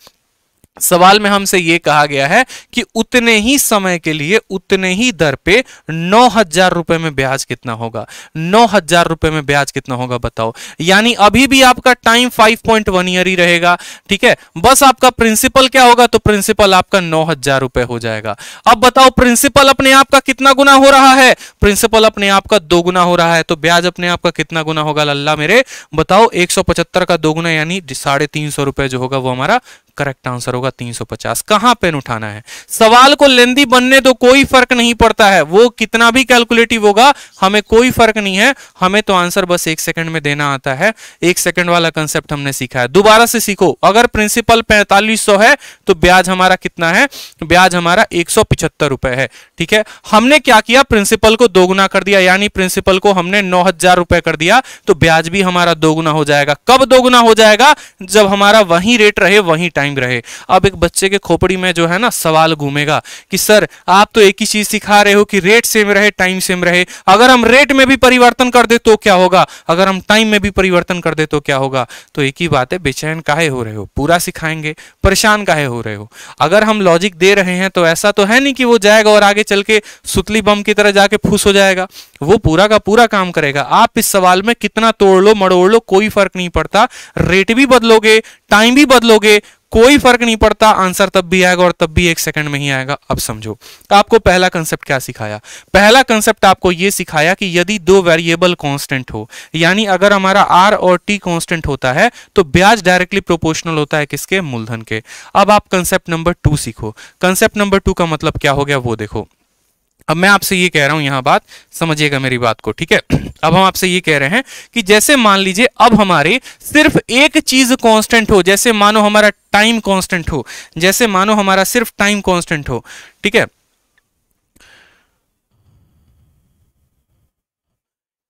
सवाल में हमसे ये कहा गया है कि उतने ही समय के लिए उतने ही दर पे नौ हजार रुपए में ब्याज कितना होगा नौ हजार रुपए में ब्याज कितना होगा बताओ यानी अभी भी आपका टाइम फाइव पॉइंट ईयर ही रहेगा ठीक है बस आपका प्रिंसिपल क्या होगा तो प्रिंसिपल आपका नौ हजार रुपए हो जाएगा अब बताओ प्रिंसिपल अपने आप का कितना गुना हो रहा है प्रिंसिपल अपने आप का दो गुना हो रहा है तो ब्याज अपने आप का कितना गुना होगा लल्ला मेरे बताओ एक का दो गुना यानी साढ़े तीन सौ रुपए जो होगा वो हमारा करेक्ट आंसर होगा 350 सौ पचास कहां पेन उठाना है सवाल को लेंदी बनने तो कोई फर्क नहीं पड़ता है वो कितना भी कैलकुलेटिव होगा हमें कोई फर्क नहीं है हमें तो आंसर बस एक सेकंड में देना आता है एक सेकंड वाला कंसेप्ट हमने सीखा है दोबारा से सीखो अगर प्रिंसिपल पैंतालीस है तो ब्याज हमारा कितना है ब्याज हमारा एक रुपए है ठीक है हमने क्या किया प्रिंसिपल को दोगुना कर दिया यानी प्रिंसिपल को हमने नौ रुपए कर दिया तो ब्याज भी हमारा दोगुना हो जाएगा कब दोगुना हो जाएगा जब हमारा वही रेट रहे वही टाइम टाइम रहे अब एक बच्चे के खोपड़ी में जो है ना सवाल घूमेगा कि सर आप तो एक ही चीज सिखा रहे हो कि रेट सेम रहे टाइम सेम रहे अगर हम रेट में भी परिवर्तन कर दे तो क्या होगा अगर हम टाइम में भी परिवर्तन कर दे तो क्या होगा तो एक ही बात है बेचैन काहे हो रहे हो पूरा सिखाएंगे परेशान काहे हो रहे हो अगर हम लॉजिक दे रहे हैं तो ऐसा तो है नहीं कि वो जाएगा और आगे चल के सुतली बम की तरह जाके फूस हो जाएगा वो पूरा का पूरा काम करेगा आप इस सवाल में कितना तोड़ लो मड़ोड़ लो कोई फर्क नहीं पड़ता रेट भी बदलोगे टाइम भी बदलोगे कोई फर्क नहीं पड़ता आंसर तब भी आएगा और तब भी एक सेकंड में ही आएगा अब समझो तो आपको पहला कंसेप्ट क्या सिखाया पहला कंसेप्ट आपको यह सिखाया कि यदि दो वेरिएबल कांस्टेंट हो यानी अगर हमारा आर और टी कांस्टेंट होता है तो ब्याज डायरेक्टली प्रोपोर्शनल होता है किसके मूलधन के अब आप कंसेप्ट नंबर टू सीखो कंसेप्ट नंबर टू का मतलब क्या हो गया वो देखो अब मैं आपसे ये कह रहा हूं यहां बात समझिएगा मेरी बात को ठीक है अब हम आपसे ये कह रहे हैं कि जैसे मान लीजिए अब हमारे सिर्फ एक चीज कांस्टेंट हो जैसे मानो हमारा टाइम कांस्टेंट हो जैसे मानो हमारा सिर्फ टाइम कांस्टेंट हो ठीक है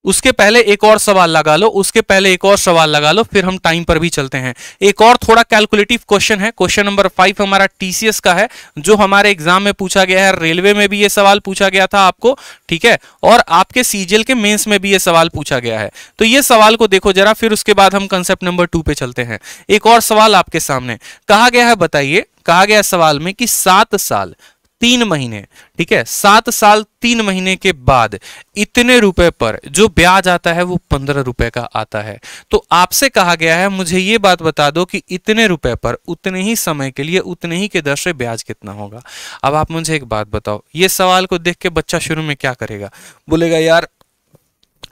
उसके पहले एक और सवाल लगा लो उसके पहले एक और सवाल लगा लो फिर हम टाइम पर भी चलते हैं एक और थोड़ा कैलकुलेटिव क्वेश्चन है क्वेश्चन नंबर फाइव हमारा टीसीएस का है जो हमारे एग्जाम में पूछा गया है रेलवे में भी ये सवाल पूछा गया था आपको ठीक है और आपके सीजीएल के मेन्स में भी ये सवाल पूछा गया है तो ये सवाल को देखो जरा फिर उसके बाद हम कंसेप्ट नंबर टू पे चलते हैं एक और सवाल आपके सामने कहा गया है बताइए कहा गया सवाल में कि सात साल तीन महीने ठीक है सात साल तीन महीने के बाद इतने रुपए पर जो ब्याज आता है वो पंद्रह रुपए का आता है तो आपसे कहा गया है मुझे ये बात बता दो कि इतने रुपए पर उतने ही समय के लिए उतने ही के दर से ब्याज कितना होगा अब आप मुझे एक बात बताओ ये सवाल को देख के बच्चा शुरू में क्या करेगा बोलेगा यार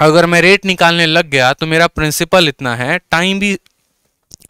अगर मैं रेट निकालने लग गया तो मेरा प्रिंसिपल इतना है टाइम भी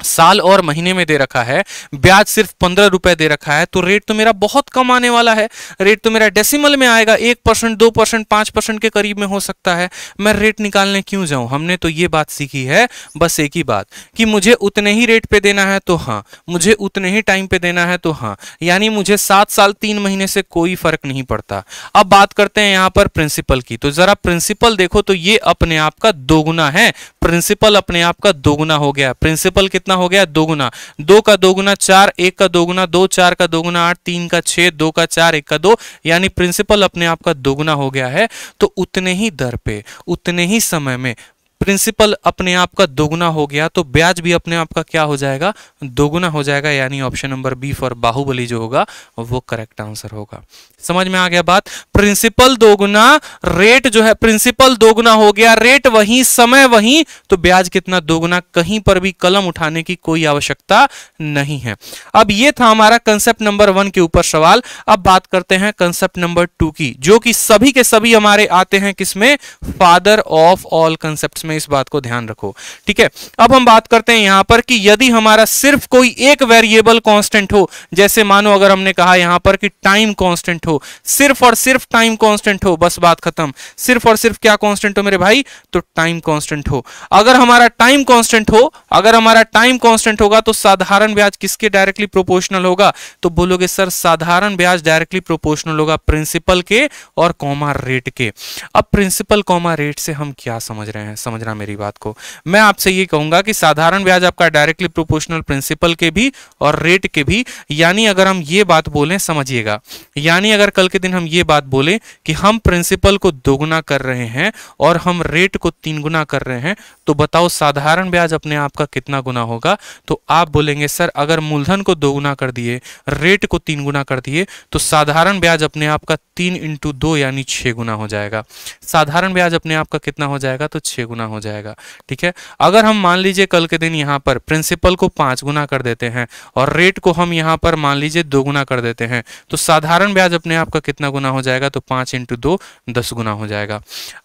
साल और महीने में दे रखा है ब्याज सिर्फ पंद्रह रुपए दे रखा है तो रेट तो मेरा बहुत कम आने वाला है रेट तो मेरा डेसिमल में आएगा एक परसेंट दो परसेंट पांच परसेंट के करीब में हो सकता है मैं रेट निकालने क्यों जाऊं हमने तो ये बात सीखी है बस एक ही बात कि मुझे उतने ही रेट पे देना है तो हाँ मुझे उतने ही टाइम पे देना है तो हाँ यानी मुझे सात साल तीन महीने से कोई फर्क नहीं पड़ता अब बात करते हैं यहां पर प्रिंसिपल की तो जरा प्रिंसिपल देखो तो ये अपने आप का दोगुना है प्रिंसिपल अपने आप का दोगुना हो गया प्रिंसिपल कितना कितना हो गया दोगुना दो का दोगुना चार एक का दोगुना दो चार का दोगुना आठ तीन का छह दो का चार एक का दो यानी प्रिंसिपल अपने आप का दोगुना हो गया है तो उतने ही दर पे उतने ही समय में प्रिंसिपल अपने आप का दोगुना हो गया तो ब्याज भी अपने आप का क्या हो जाएगा दोगुना हो जाएगा यानी option number B for Baahubali जो होगा वो करेक्ट आंसर होगा समझ में आ गया बात प्रिंसिपल दोगुना रेट जो है प्रिंसिपल दोगुना हो गया रेट वही समय वही तो ब्याज कितना दोगुना कहीं पर भी कलम उठाने की कोई आवश्यकता नहीं है अब ये था हमारा कंसेप्ट नंबर वन के ऊपर सवाल अब बात करते हैं कंसेप्ट नंबर टू की जो कि सभी के सभी हमारे आते हैं किसमें फादर ऑफ ऑल कंसेप्ट में इस बात को ध्यान रखो ठीक है अब हम बात करते हैं यहां पर कि यदि हमारा सिर्फ कोई एक वेरिएबल कांस्टेंट हो जैसे मानो अगर हमने कहा यहां पर कि टाइम कांस्टेंट हो सिर्फ और सिर्फ टाइम कांस्टेंट हो बस बात खत्म सिर्फ और सिर्फ क्या कांस्टेंट हो मेरे भाई तो टाइम कांस्टेंट हो अगर हमारा टाइम कांस्टेंट हो अगर हमारा टाइम कांस्टेंट होगा तो साधारण ब्याज किसके डायरेक्टली प्रोपोर्शनल होगा तो बोलोगे सर साधारण ब्याज डायरेक्टली प्रोपोर्शनल होगा प्रिंसिपल के और कॉमा रेट के अब प्रिंसिपल कॉमा रेट से हम क्या समझ रहे हैं समझ समझना मेरी बात को मैं आपसे ये कहूंगा कि साधारण ब्याज आपका डायरेक्टली प्रोपोर्शनल प्रिंसिपल के भी और रेट के भी यानी अगर हम ये बात बोलें समझिएगा यानी अगर कल के दिन हम ये बात बोलें कि हम प्रिंसिपल को दोगुना कर रहे हैं और हम रेट को तीन गुना कर रहे हैं तो बताओ साधारण ब्याज अपने आप का कितना गुना होगा तो आप बोलेंगे सर अगर मूलधन को दोगुना कर दिए रेट को तीन गुना कर दिए तो साधारण ब्याज अपने आप का तीन इंटू दो यानी छः गुना हो जाएगा साधारण ब्याज अपने आप का कितना हो जाएगा तो छः गुना गुना हो जाएगा ठीक है अगर हम मान लीजिए कल के दिन यहाँ पर प्रिंसिपल को पाँच गुना कर देते हैं और रेट को हम यहाँ पर मान लीजिए दो गुना कर देते हैं तो साधारण ब्याज अपने आप का कितना गुना हो जाएगा तो पाँच इंटू दो दस गुना हो जाएगा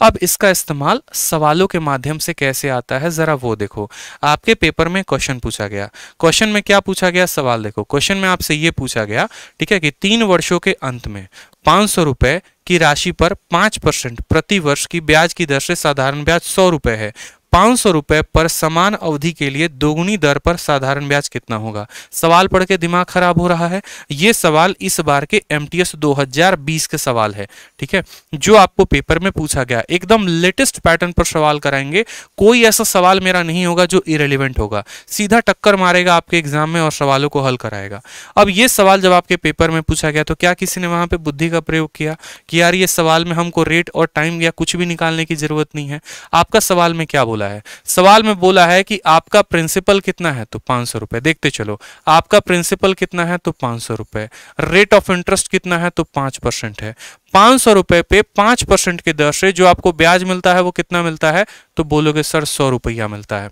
अब इसका इस्तेमाल सवालों के माध्यम से कैसे आता है ज़रा वो देखो आपके पेपर में क्वेश्चन पूछा गया क्वेश्चन में क्या पूछा गया सवाल देखो क्वेश्चन में आपसे ये पूछा गया ठीक है कि तीन वर्षों के अंत में पाँच सौ रुपये की राशि पर पांच परसेंट प्रति वर्ष की ब्याज की दर से साधारण ब्याज सौ रुपए है पाँच सौ रुपये पर समान अवधि के लिए दोगुनी दर पर साधारण ब्याज कितना होगा सवाल पढ़ के दिमाग खराब हो रहा है ये सवाल इस बार के एम टी एस दो हजार बीस के सवाल है ठीक है जो आपको पेपर में पूछा गया एकदम लेटेस्ट पैटर्न पर सवाल कराएंगे कोई ऐसा सवाल मेरा नहीं होगा जो इरेलीवेंट होगा सीधा टक्कर मारेगा आपके एग्जाम में और सवालों को हल कराएगा अब ये सवाल जब आपके पेपर में पूछा गया तो क्या किसी ने वहां पर बुद्धि का प्रयोग किया कि यार ये सवाल में हमको रेट और टाइम या कुछ भी निकालने की जरूरत नहीं है आपका सवाल में क्या बोला बोला है सवाल में बोला है कि आपका प्रिंसिपल कितना है तो पाँच सौ रुपये देखते चलो आपका प्रिंसिपल कितना है तो पाँच सौ रुपये रेट ऑफ इंटरेस्ट कितना है तो पाँच परसेंट है पाँच सौ रुपये पे पाँच परसेंट की दर से जो आपको ब्याज मिलता है वो कितना मिलता है तो बोलोगे सर सौ रुपया मिलता है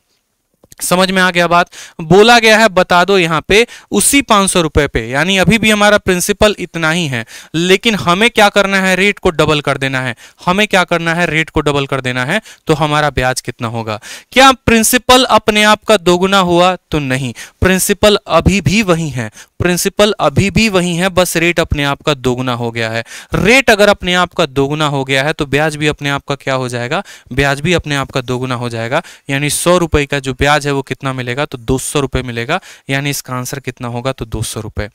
समझ में आ गया बात बोला गया है बता दो यहाँ पे उसी पांच सौ रुपए पे यानी अभी भी हमारा प्रिंसिपल इतना ही है लेकिन हमें क्या करना है रेट को डबल कर देना है हमें क्या करना है रेट को डबल कर देना है तो हमारा ब्याज कितना होगा क्या प्रिंसिपल अपने आप का दोगुना हुआ तो नहीं प्रिंसिपल अभी भी वही है प्रिंसिपल अभी भी वही है बस रेट अपने आप का दोगुना हो गया है रेट अगर अपने आप का दोगुना हो गया है तो ब्याज भी अपने आप का क्या हो जाएगा ब्याज भी अपने आप का दोगुना हो जाएगा यानी सौ रुपए का जो ब्याज ब्याज है वो कितना मिलेगा तो दो सौ रुपये मिलेगा यानी इसका आंसर कितना होगा तो दो सौ रुपये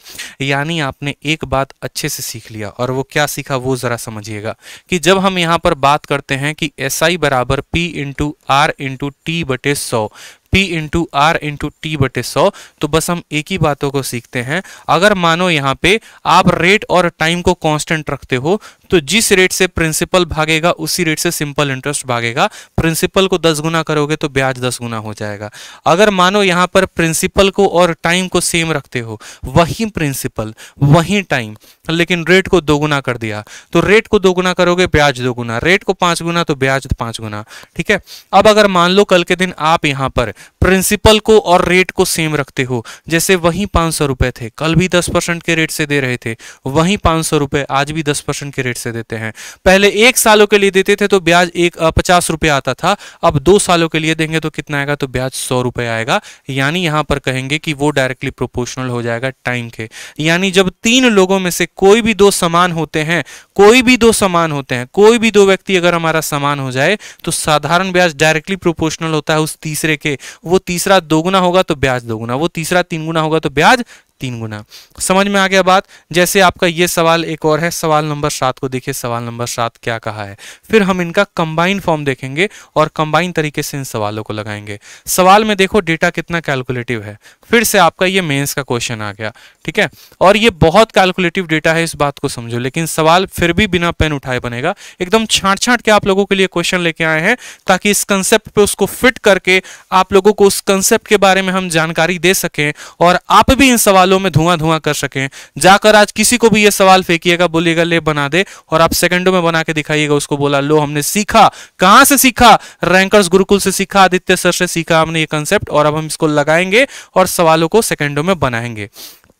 यानी आपने एक बात अच्छे से सीख लिया और वो क्या सीखा वो ज़रा समझिएगा कि जब हम यहाँ पर बात करते हैं कि एस आई बराबर P into R into T बटे सौ P into R into T बटे सौ तो बस हम एक ही बातों को सीखते हैं अगर मानो यहाँ पे आप रेट और टाइम को कांस्टेंट रखते हो तो जिस रेट से प्रिंसिपल भागेगा उसी रेट से सिंपल इंटरेस्ट भागेगा प्रिंसिपल को दस गुना करोगे तो ब्याज दस गुना हो जाएगा अगर मानो यहाँ पर प्रिंसिपल को और टाइम को सेम रखते हो वही प्रिंसिपल वही टाइम लेकिन रेट को दो गुना कर दिया तो रेट को दो गुना करोगे ब्याज दो गुना रेट को पाँच गुना तो ब्याज पाँच गुना ठीक है अब अगर मान लो कल के दिन आप यहाँ पर प्रिंसिपल को और रेट को सेम रखते हो जैसे वही पाँच सौ रुपये थे कल भी दस परसेंट के रेट से दे रहे थे वही पाँच सौ रुपये आज भी दस परसेंट के रेट से देते हैं पहले एक सालों के लिए देते थे तो ब्याज एक पचास रुपये आता था अब दो सालों के लिए देंगे तो कितना आएगा तो ब्याज सौ रुपये आएगा यानी यहाँ पर कहेंगे कि वो डायरेक्टली प्रोपोर्शनल हो जाएगा टाइम के यानी जब तीन लोगों में से कोई भी दो समान होते हैं कोई भी दो समान होते हैं कोई भी दो व्यक्ति अगर हमारा समान हो जाए तो साधारण ब्याज डायरेक्टली प्रोपोर्शनल होता है उस तीसरे के वो वो तीसरा दोगुना होगा तो ब्याज दोगुना वो तीसरा तीन गुना होगा तो ब्याज तीन गुना समझ में आ गया बात जैसे आपका ये सवाल एक और है सवाल नंबर सात को देखिए सवाल नंबर सात क्या कहा है फिर हम इनका कंबाइन फॉर्म देखेंगे और कंबाइन तरीके से इन सवालों को लगाएंगे सवाल में देखो डेटा कितना कैलकुलेटिव है फिर से आपका ये मेंस का क्वेश्चन आ गया ठीक है और ये बहुत कैलकुलेटिव डेटा है इस बात को समझो लेकिन सवाल फिर भी बिना पेन उठाए बनेगा एकदम छाट छाट के आप लोगों के लिए क्वेश्चन लेके आए हैं ताकि इस कंसेप्ट पे उसको फिट करके आप लोगों को उस कंसेप्ट के बारे में हम जानकारी दे सकें और आप भी इन सवालों में धुआं धुआं कर सकें जाकर आज किसी को भी ये सवाल फेंकिएगा बोलिएगा ले बना दे और आप सेकंडों में बना के दिखाइएगा उसको बोला लो हमने सीखा कहाँ से सीखा रैंकर्स गुरुकुल से सीखा आदित्य सर से सीखा हमने ये कंसेप्ट और अब हम इसको लगाएंगे और सवालों को सेकंडों में बनाएंगे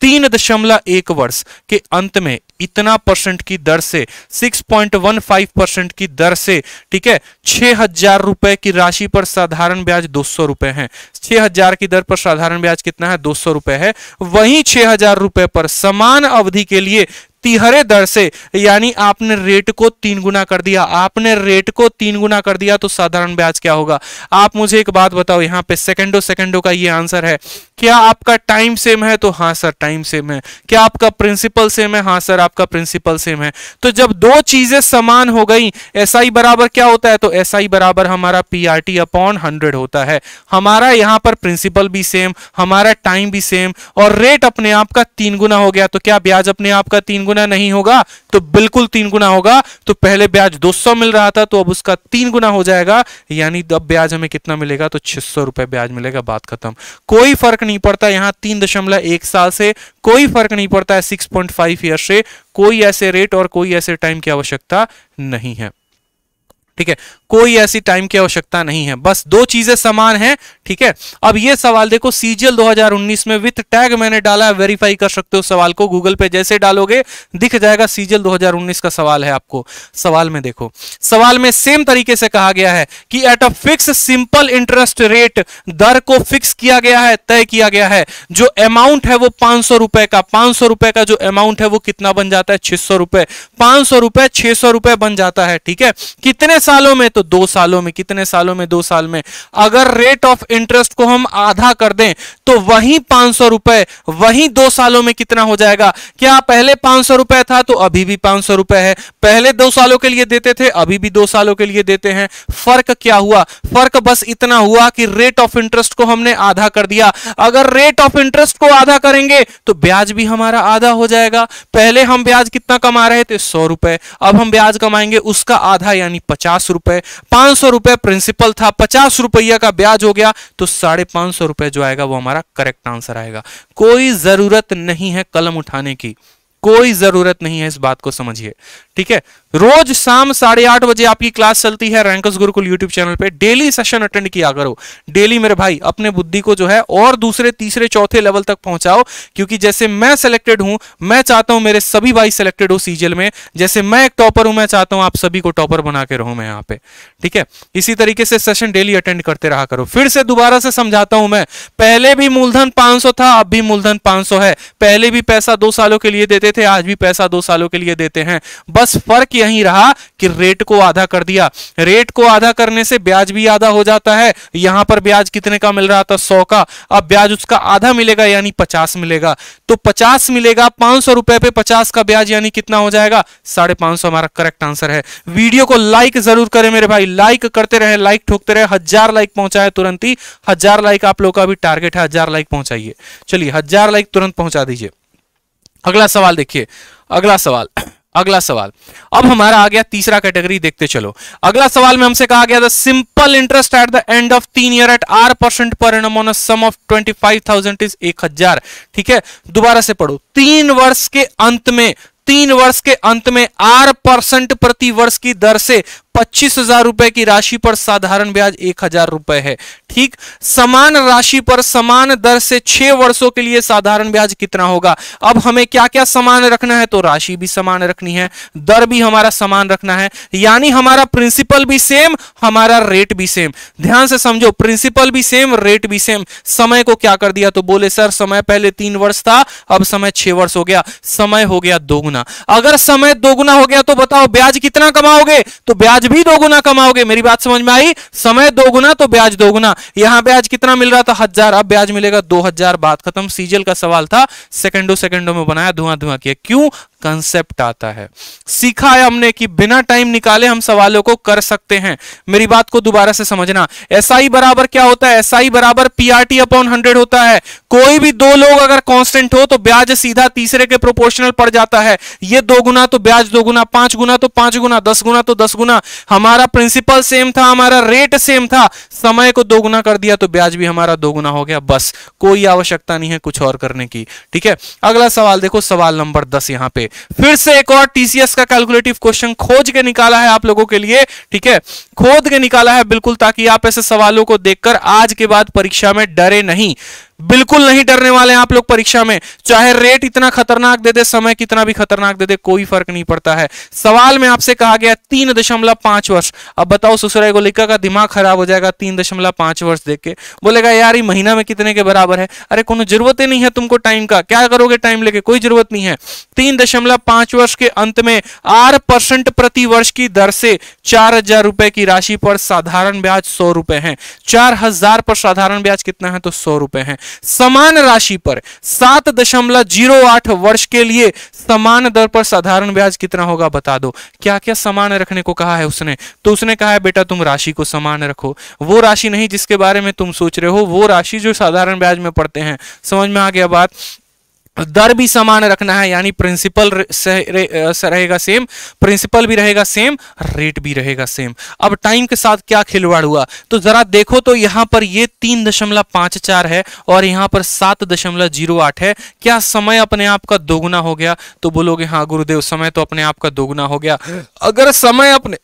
तीन दशमलव एक वर्ष के अंत में इतना परसेंट की दर से 6.15 परसेंट की दर से ठीक है छह हजार रुपए की राशि पर साधारण ब्याज दो सौ रुपए है छह हजार की दर पर साधारण ब्याज कितना है दो सौ रुपए है वही छह हजार रुपए पर समान अवधि के लिए तिहरे दर से यानी आपने रेट को तीन गुना कर दिया आपने रेट को तीन गुना कर दिया तो साधारण ब्याज क्या होगा आप मुझे एक बात बताओ यहाँ पे सेकेंडो सेकेंडो का ये आंसर है क्या आपका टाइम सेम है तो हाँ सर टाइम सेम है क्या आपका प्रिंसिपल सेम है हाँ सर आपका प्रिंसिपल सेम है तो जब दो चीजें समान हो गई एस आई बराबर क्या होता है तो एस आई बराबर हमारा P R T upon hundred होता है हमारा यहाँ पर प्रिंसिपल भी सेम हमारा टाइम भी सेम और रेट अपने आप का तीन गुना हो गया तो क्या ब्याज अपने आप का तीन गुना गुना नहीं होगा तो बिल्कुल तीन गुना होगा तो पहले ब्याज 200 मिल रहा था तो अब उसका तीन गुना हो जाएगा यानी अब ब्याज हमें कितना मिलेगा तो छह रुपए ब्याज मिलेगा बात खत्म कोई फर्क नहीं पड़ता यहां तीन दशमलव एक साल से कोई फर्क नहीं पड़ता है सिक्स पॉइंट फाइव ईयर से कोई ऐसे रेट और कोई ऐसे टाइम की आवश्यकता नहीं है ठीक है कोई ऐसी टाइम की आवश्यकता नहीं है बस दो चीजें समान हैं ठीक है अब ये सवाल देखो सीजीएल 2019 में विथ टैग मैंने डाला है वेरीफाई कर सकते हो सवाल को गूगल पे जैसे डालोगे दिख जाएगा सीजीएल 2019 का सवाल है आपको सवाल में देखो सवाल में सेम तरीके से कहा गया है कि at a fix simple interest rate दर को फिक्स किया गया है तय किया गया है जो अमाउंट है वो पांच का पांच का जो अमाउंट है वो कितना बन जाता है छह सौ रुपए पांच सौ छह सौ रुपए बन जाता है ठीक है कितने सालों में तो दो सालों में कितने सालों में दो साल में अगर रेट ऑफ इंटरेस्ट को हम आधा कर दें तो वही पांच सौ रुपए वही दो सालों में कितना हो जाएगा क्या पहले पांच सौ रुपए था तो अभी भी पांच सौ रुपए है पहले दो सालों के लिए देते थे अभी भी दो सालों के लिए देते हैं फर्क क्या हुआ फर्क बस इतना हुआ कि रेट ऑफ इंटरेस्ट को हमने आधा कर दिया अगर रेट ऑफ इंटरेस्ट को आधा करेंगे तो ब्याज भी हमारा आधा हो जाएगा पहले हम ब्याज कितना कमा रहे थे सौ रुपए अब हम ब्याज कमाएंगे उसका आधा यानी पचास पचास रुपए पांच सौ रुपए प्रिंसिपल था पचास रुपया का ब्याज हो गया तो साढ़े पांच सौ रुपए जो आएगा वो हमारा करेक्ट आंसर आएगा कोई जरूरत नहीं है कलम उठाने की कोई जरूरत नहीं है इस बात को समझिए ठीक है रोज शाम साढ़े आठ बजे आपकी क्लास चलती है रैंकस गुरुकुल यूट्यूब चैनल पे डेली सेशन अटेंड किया करो डेली मेरे भाई अपने बुद्धि को जो है और दूसरे तीसरे चौथे लेवल तक पहुंचाओ क्योंकि जैसे मैं सिलेक्टेड हूं मैं चाहता हूं मेरे सभी भाई सिलेक्टेड हो सीजल में जैसे मैं एक टॉपर हूं मैं चाहता हूं आप सभी को टॉपर बना के रहूं मैं यहाँ पे ठीक है इसी तरीके से सेशन डेली अटेंड करते रहा करो फिर से दोबारा से समझाता हूं मैं पहले भी मूलधन पांच था अब भी मूलधन पांच है पहले भी पैसा दो सालों के लिए देते थे आज भी पैसा दो सालों के लिए देते हैं बस फर्क यही रहा कि रेट को आधा कर दिया रेट को आधा करने से ब्याज भी आधा हो जाता है यहां पर ब्याज कितने का मिल रहा था सौ का अब ब्याज उसका आधा मिलेगा यानी पचास मिलेगा तो पचास मिलेगा पांच सौ रुपए पे पचास का ब्याज यानी कितना हो जाएगा साढ़े पांच सौ हमारा करेक्ट आंसर है वीडियो को लाइक जरूर करें मेरे भाई लाइक करते रहे लाइक ठोकते रहे हजार लाइक पहुंचाए तुरंत ही हजार लाइक आप लोग का भी टारगेट है हजार लाइक पहुंचाइए चलिए हजार लाइक तुरंत पहुंचा दीजिए अगला सवाल देखिए अगला सवाल अगला सवाल अब हमारा आ गया तीसरा कैटेगरी देखते चलो अगला सवाल में हमसे कहा गया था simple interest at the end of तीन year at R percent per annum on sum of twenty five thousand is एक हजार ठीक है दोबारा से पढ़ो तीन वर्ष के अंत में तीन वर्ष के अंत में आर परसेंट प्रति वर्ष की दर से पच्चीस हजार रुपए की राशि पर साधारण ब्याज एक हजार रुपए है ठीक समान राशि पर समान दर से छह वर्षों के लिए साधारण ब्याज कितना होगा अब हमें क्या क्या समान रखना है तो राशि भी समान रखनी है दर भी हमारा समान रखना है यानी हमारा प्रिंसिपल भी सेम हमारा रेट भी सेम ध्यान से समझो प्रिंसिपल भी सेम रेट भी सेम समय को क्या कर दिया तो बोले सर समय पहले तीन वर्ष था अब समय छह वर्ष हो गया समय हो गया दोगुना अगर समय दोगुना हो गया तो बताओ ब्याज कितना कमाओगे तो ब्याज भी दोगुना कमाओगे मेरी बात समझ में आई समय दोगुना तो ब्याज दोगुना यहां ब्याज कितना मिल रहा था हजार अब ब्याज मिलेगा दो हजार बात खत्म सीजल का सवाल था सेकंडो सेकंडो में बनाया धुआं धुआं किया क्यों कंसेप्ट आता है सीखा है हमने कि बिना टाइम निकाले हम सवालों को कर सकते हैं मेरी बात को दोबारा से समझना एस आई बराबर क्या होता है एस आई बराबर P R T upon hundred होता है कोई भी दो लोग अगर कांस्टेंट हो तो ब्याज सीधा तीसरे के प्रोपोर्शनल पड़ जाता है ये दो गुना तो ब्याज दो गुना पांच गुना तो पांच गुना दस गुना तो दस गुना हमारा प्रिंसिपल सेम था हमारा रेट सेम था समय को दो गुना कर दिया तो ब्याज भी हमारा दो गुना हो गया बस कोई आवश्यकता नहीं है कुछ और करने की ठीक है अगला सवाल देखो सवाल नंबर दस यहां पर फिर से एक और टीसीएस का कैलकुलेटिव क्वेश्चन खोज के निकाला है आप लोगों के लिए ठीक है खोद के निकाला है बिल्कुल ताकि आप ऐसे सवालों को देखकर आज के बाद परीक्षा में डरे नहीं बिल्कुल नहीं डरने वाले हैं आप लोग परीक्षा में चाहे रेट इतना खतरनाक दे दे समय कितना भी खतरनाक दे दे कोई फर्क नहीं पड़ता है सवाल में आपसे कहा गया तीन दशमलव पांच वर्ष अब बताओ को गोलिका का दिमाग खराब हो जाएगा तीन दशमलव पांच वर्ष देख के बोलेगा यार ये महीना में कितने के बराबर है अरे को जरूरत ही नहीं है तुमको टाइम का क्या करोगे टाइम लेके कोई जरूरत नहीं है तीन दशमलव पांच वर्ष के अंत में आर परसेंट प्रति वर्ष की दर से चार हजार रुपए की राशि पर साधारण ब्याज सौ रुपए है चार हजार पर साधारण ब्याज कितना है तो सौ रुपए है समान राशि पर सात दशमलव जीरो आठ वर्ष के लिए समान दर पर साधारण ब्याज कितना होगा बता दो क्या क्या समान रखने को कहा है उसने तो उसने कहा है बेटा तुम राशि को समान रखो वो राशि नहीं जिसके बारे में तुम सोच रहे हो वो राशि जो साधारण ब्याज में पड़ते हैं समझ में आ गया बात दर भी समान रखना है यानी प्रिंसिपल रहेगा सेम प्रिंसिपल भी रहेगा सेम रेट भी रहेगा सेम अब टाइम के साथ क्या खिलवाड़ हुआ तो जरा देखो तो यहां पर ये तीन दशमलव पांच चार है और यहां पर सात दशमलव जीरो आठ है क्या समय अपने आप का दोगुना हो गया तो बोलोगे हाँ गुरुदेव समय तो अपने आप का दोगुना हो गया अगर समय अपने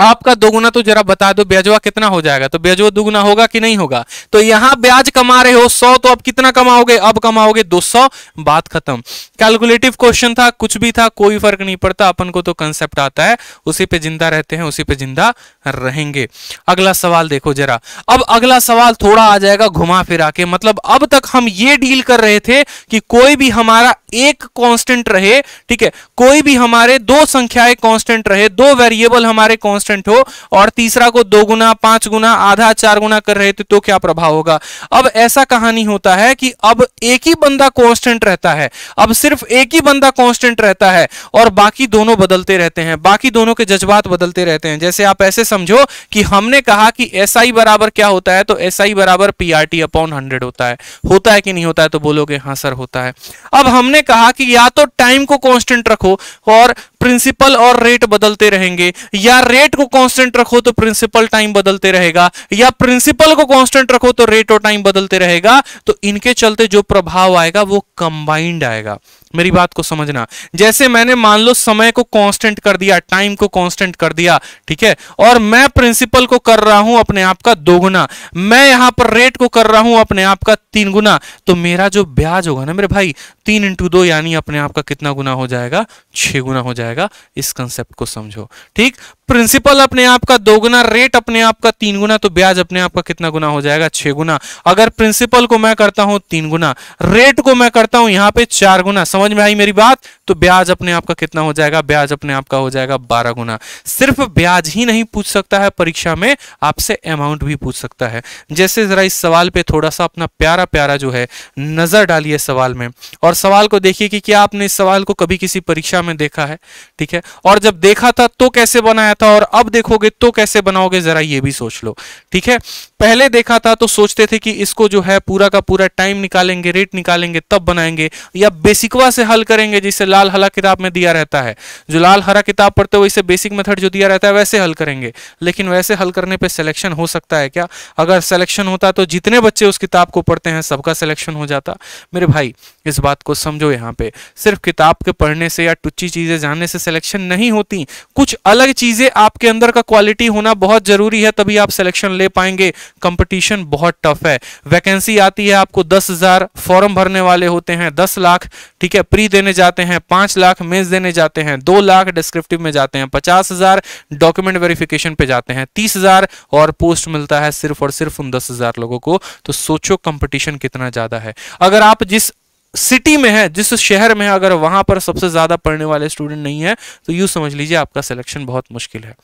आपका दोगुना तो जरा बता दो ब्याजवा कितना हो जाएगा तो ब्याजवा दुगुना होगा कि नहीं होगा तो यहां ब्याज कमा रहे हो सौ तो अब कितना कमाओगे अब कमाओगे दो सौ बात खत्म कैलकुलेटिव क्वेश्चन था कुछ भी था कोई फर्क नहीं पड़ता अपन को तो कंसेप्ट आता है उसी पे जिंदा रहते हैं उसी पे जिंदा रहेंगे अगला सवाल देखो जरा अब अगला सवाल थोड़ा आ जाएगा घुमा फिरा के मतलब अब तक हम ये डील कर रहे थे कि कोई भी हमारा एक कॉन्स्टेंट रहे ठीक है कोई भी हमारे दो संख्याएं कॉन्स्टेंट रहे दो वेरिएबल हमारे कॉन्स्टेंट कांस्टेंट हो और तीसरा को दो गुना पांच गुना आधा चार गुना कर रहे थे तो क्या प्रभाव होगा अब ऐसा कहानी होता है कि अब एक ही बंदा कांस्टेंट रहता है अब सिर्फ एक ही बंदा कांस्टेंट रहता है और बाकी दोनों बदलते रहते हैं बाकी दोनों के जज्बात बदलते रहते हैं जैसे आप ऐसे समझो कि हमने कहा कि एस बराबर क्या होता है तो एस बराबर P R T upon hundred होता है होता है कि नहीं होता है तो बोलोगे हाँ सर होता है अब हमने कहा कि या तो टाइम को कॉन्स्टेंट रखो और प्रिंसिपल और रेट बदलते रहेंगे या रेट को कांस्टेंट रखो तो प्रिंसिपल टाइम बदलते रहेगा या प्रिंसिपल को कांस्टेंट रखो तो रेट और टाइम बदलते रहेगा तो इनके चलते जो प्रभाव आएगा वो कंबाइंड आएगा मेरी बात को समझना जैसे मैंने मान लो समय को कांस्टेंट कर दिया टाइम को कांस्टेंट कर दिया ठीक है और मैं प्रिंसिपल को कर रहा हूं अपने आप का दोगुना मैं यहां पर रेट को कर रहा हूं अपने आप का तीन गुना तो मेरा जो ब्याज होगा ना मेरे भाई तीन इंटू दो यानी अपने आप का कितना गुना हो जाएगा छह गुना हो जाएगा जाएगा इस कंसेप्ट को समझो ठीक प्रिंसिपल अपने आप का गुना रेट अपने आप का तीन गुना तो ब्याज अपने आप का कितना गुना हो जाएगा छह गुना अगर प्रिंसिपल को मैं करता हूं तीन गुना रेट को मैं करता हूं यहां पे चार गुना समझ में आई मेरी बात तो ब्याज अपने आप का कितना हो जाएगा ब्याज अपने आप का हो जाएगा बारह गुना सिर्फ ब्याज ही नहीं पूछ सकता है परीक्षा में आपसे अमाउंट भी पूछ सकता है जैसे जरा इस सवाल पे थोड़ा सा अपना प्यारा प्यारा जो है नजर डालिए सवाल में और सवाल को देखिए कि क्या आपने इस सवाल को कभी किसी परीक्षा में देखा है ठीक है और जब देखा था तो कैसे बनाया था और अब देखोगे तो कैसे बनाओगे जरा ये भी सोच लो ठीक है पहले देखा था तो सोचते थे कि इसको जो है पूरा का पूरा टाइम निकालेंगे रेट निकालेंगे तब बनाएंगे या बेसिकवा से हल करेंगे जिसे लाल हरा किताब में दिया रहता है जो लाल हरा किताब पढ़ते हो इसे बेसिक मेथड जो दिया रहता है वैसे हल करेंगे लेकिन वैसे हल करने पर सिलेक्शन हो सकता है क्या अगर सिलेक्शन होता तो जितने बच्चे उस किताब को पढ़ते हैं सबका सिलेक्शन हो जाता मेरे भाई इस बात को समझो यहाँ पे सिर्फ किताब के पढ़ने से या टुच्ची चीज़ें जानने से सिलेक्शन नहीं होती कुछ अलग चीज़ें आपके अंदर का क्वालिटी होना बहुत ज़रूरी है तभी आप सिलेक्शन ले पाएंगे कंपटीशन बहुत टफ है वैकेंसी आती है आपको दस हजार फॉर्म भरने वाले होते हैं दस लाख ठीक है प्री देने जाते हैं पांच लाख मेन्स देने जाते हैं दो लाख डिस्क्रिप्टिव में जाते हैं पचास हजार डॉक्यूमेंट वेरिफिकेशन पे जाते हैं तीस हजार और पोस्ट मिलता है सिर्फ और सिर्फ उन दस हजार लोगों को तो सोचो कंपटीशन कितना ज्यादा है अगर आप जिस सिटी में है जिस शहर में है अगर वहां पर सबसे ज्यादा पढ़ने वाले स्टूडेंट नहीं है तो यू समझ लीजिए आपका सिलेक्शन बहुत मुश्किल है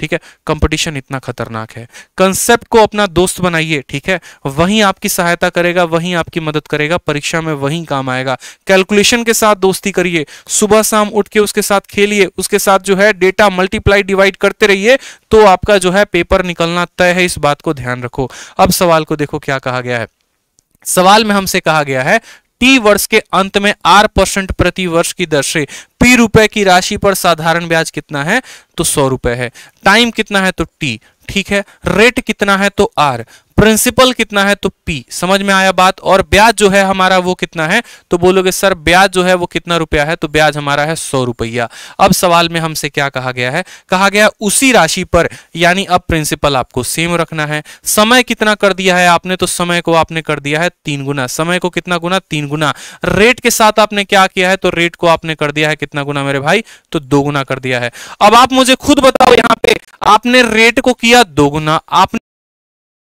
ठीक है कंपटीशन इतना खतरनाक है कंसेप्ट को अपना दोस्त बनाइए ठीक है वही आपकी सहायता करेगा वही आपकी मदद करेगा परीक्षा में वही काम आएगा कैलकुलेशन के साथ दोस्ती करिए सुबह शाम उठ के उसके साथ खेलिए उसके साथ जो है डेटा मल्टीप्लाई डिवाइड करते रहिए तो आपका जो है पेपर निकलना तय है इस बात को ध्यान रखो अब सवाल को देखो क्या कहा गया है सवाल में हमसे कहा गया है टी वर्ष के अंत में आर परसेंट प्रति वर्ष की दर से पी रुपए की राशि पर साधारण ब्याज कितना है तो सौ रुपए है टाइम कितना है तो टी ठीक है रेट कितना है तो आर प्रिंसिपल कितना है तो पी समझ में आया बात और ब्याज जो है हमारा वो कितना है तो बोलोगे सर ब्याज जो है वो कितना रुपया है तो ब्याज हमारा है सौ रुपया अब सवाल में हमसे क्या कहा गया है कहा गया उसी राशि पर यानी अब प्रिंसिपल आपको सेम रखना है समय कितना कर दिया है आपने तो समय को आपने कर दिया है तीन गुना समय को कितना गुना तीन गुना रेट के साथ आपने क्या किया है तो रेट को आपने कर दिया है कितना गुना मेरे भाई तो दो गुना कर दिया है अब आप मुझे खुद बताओ यहाँ पे आपने रेट को किया दो गुना आपने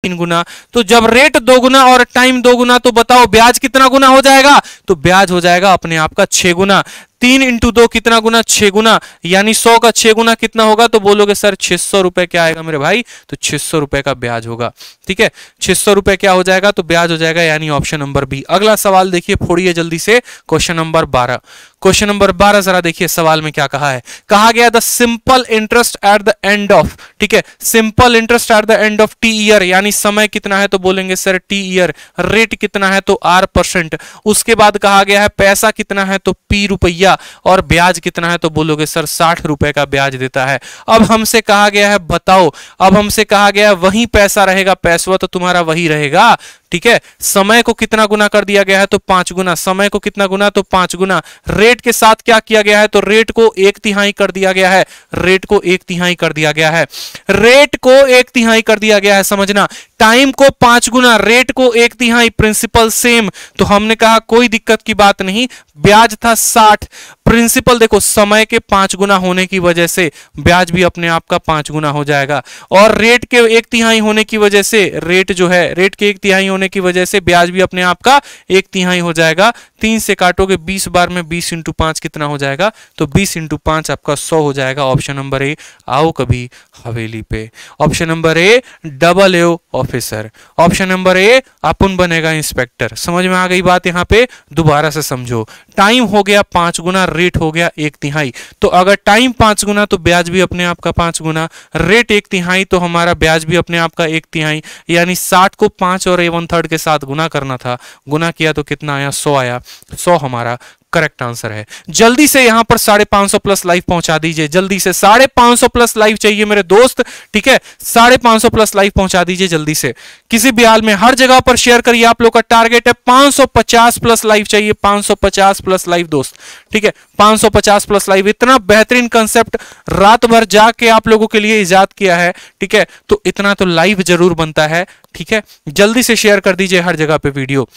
तीन गुना तो जब रेट दो गुना और टाइम दो गुना तो बताओ ब्याज कितना गुना हो जाएगा तो ब्याज हो जाएगा अपने आप का छह गुना तीन इंटू दो कितना गुना छह गुना यानी सौ का छह गुना कितना होगा तो बोलोगे सर छह सौ रुपए क्या आएगा मेरे भाई तो छह सौ रुपए का ब्याज होगा ठीक है छह सौ रुपए क्या हो जाएगा तो ब्याज हो जाएगा यानी ऑप्शन नंबर बी अगला सवाल देखिए फोड़िए जल्दी से क्वेश्चन नंबर बारह क्वेश्चन नंबर बारह जरा देखिए सवाल में क्या कहा है कहा गया the simple interest at the end of ठीक है simple interest at the end of T year यानी समय कितना है तो बोलेंगे सर टी ईयर रेट कितना है तो आर परसेंट उसके बाद कहा गया है पैसा कितना है तो पी रुपया दिया और ब्याज कितना है तो बोलोगे सर साठ रुपए का ब्याज देता है अब हमसे कहा गया है बताओ अब हमसे कहा गया है वही पैसा रहेगा पैसवा तो तुम्हारा वही रहेगा ठीक है समय को कितना गुना कर दिया गया है तो पांच गुना समय को कितना गुना तो पांच गुना रेट के साथ क्या किया गया है तो रेट को एक तिहाई कर दिया गया है रेट को एक तिहाई कर दिया गया है रेट को एक तिहाई कर दिया गया है समझना टाइम को पांच गुना रेट को एक तिहाई प्रिंसिपल सेम तो हमने कहा कोई दिक्कत की बात नहीं ब्याज था साठ प्रिंसिपल देखो समय के पांच गुना होने की वजह से ब्याज भी अपने आप का पांच गुना हो जाएगा और रेट के एक तिहाई होने की वजह से रेट जो है रेट के एक तिहाई होने होने की वजह से ब्याज भी अपने आप का एक तिहाई हो जाएगा तीन से काटोगे बीस बार में बीस इंटू पांच कितना हो जाएगा तो बीस इंटू पांच आपका सौ हो जाएगा ऑप्शन नंबर ए आओ कभी हवेली पे option number A double A officer option number A अपन बनेगा इंस्पेक्टर समझ में आ गई बात यहाँ पे दोबारा से समझो टाइम हो गया पांच गुना रेट हो गया एक तिहाई तो अगर टाइम पांच गुना तो ब्याज भी अपने आप का पांच गुना रेट एक तिहाई तो हमारा ब्याज भी अपने आप का एक तिहाई यानी साठ को पांच और ए वन थर्ड के साथ गुना करना था गुना किया तो कितना आया सौ आया सौ हमारा करेक्ट आंसर है जल्दी से यहां पर साढ़े पांच सौ प्लस लाइव पहुंचा दीजिए जल्दी से साढ़े पांच सौ प्लस लाइव चाहिए मेरे दोस्त ठीक है साढ़े पांच सौ प्लस लाइव पहुंचा दीजिए जल्दी से किसी भी हाल में हर जगह पर शेयर करिए आप लोग का टारगेट है पांच सौ पचास प्लस लाइव चाहिए पांच सौ पचास प्लस लाइव दोस्त ठीक है पांच सौ पचास प्लस लाइव इतना बेहतरीन कंसेप्ट रात भर जाके आप लोगों के लिए ईजाद किया है ठीक है तो इतना तो लाइव जरूर बनता है ठीक है जल्दी से शेयर कर दीजिए हर जगह पे वीडियो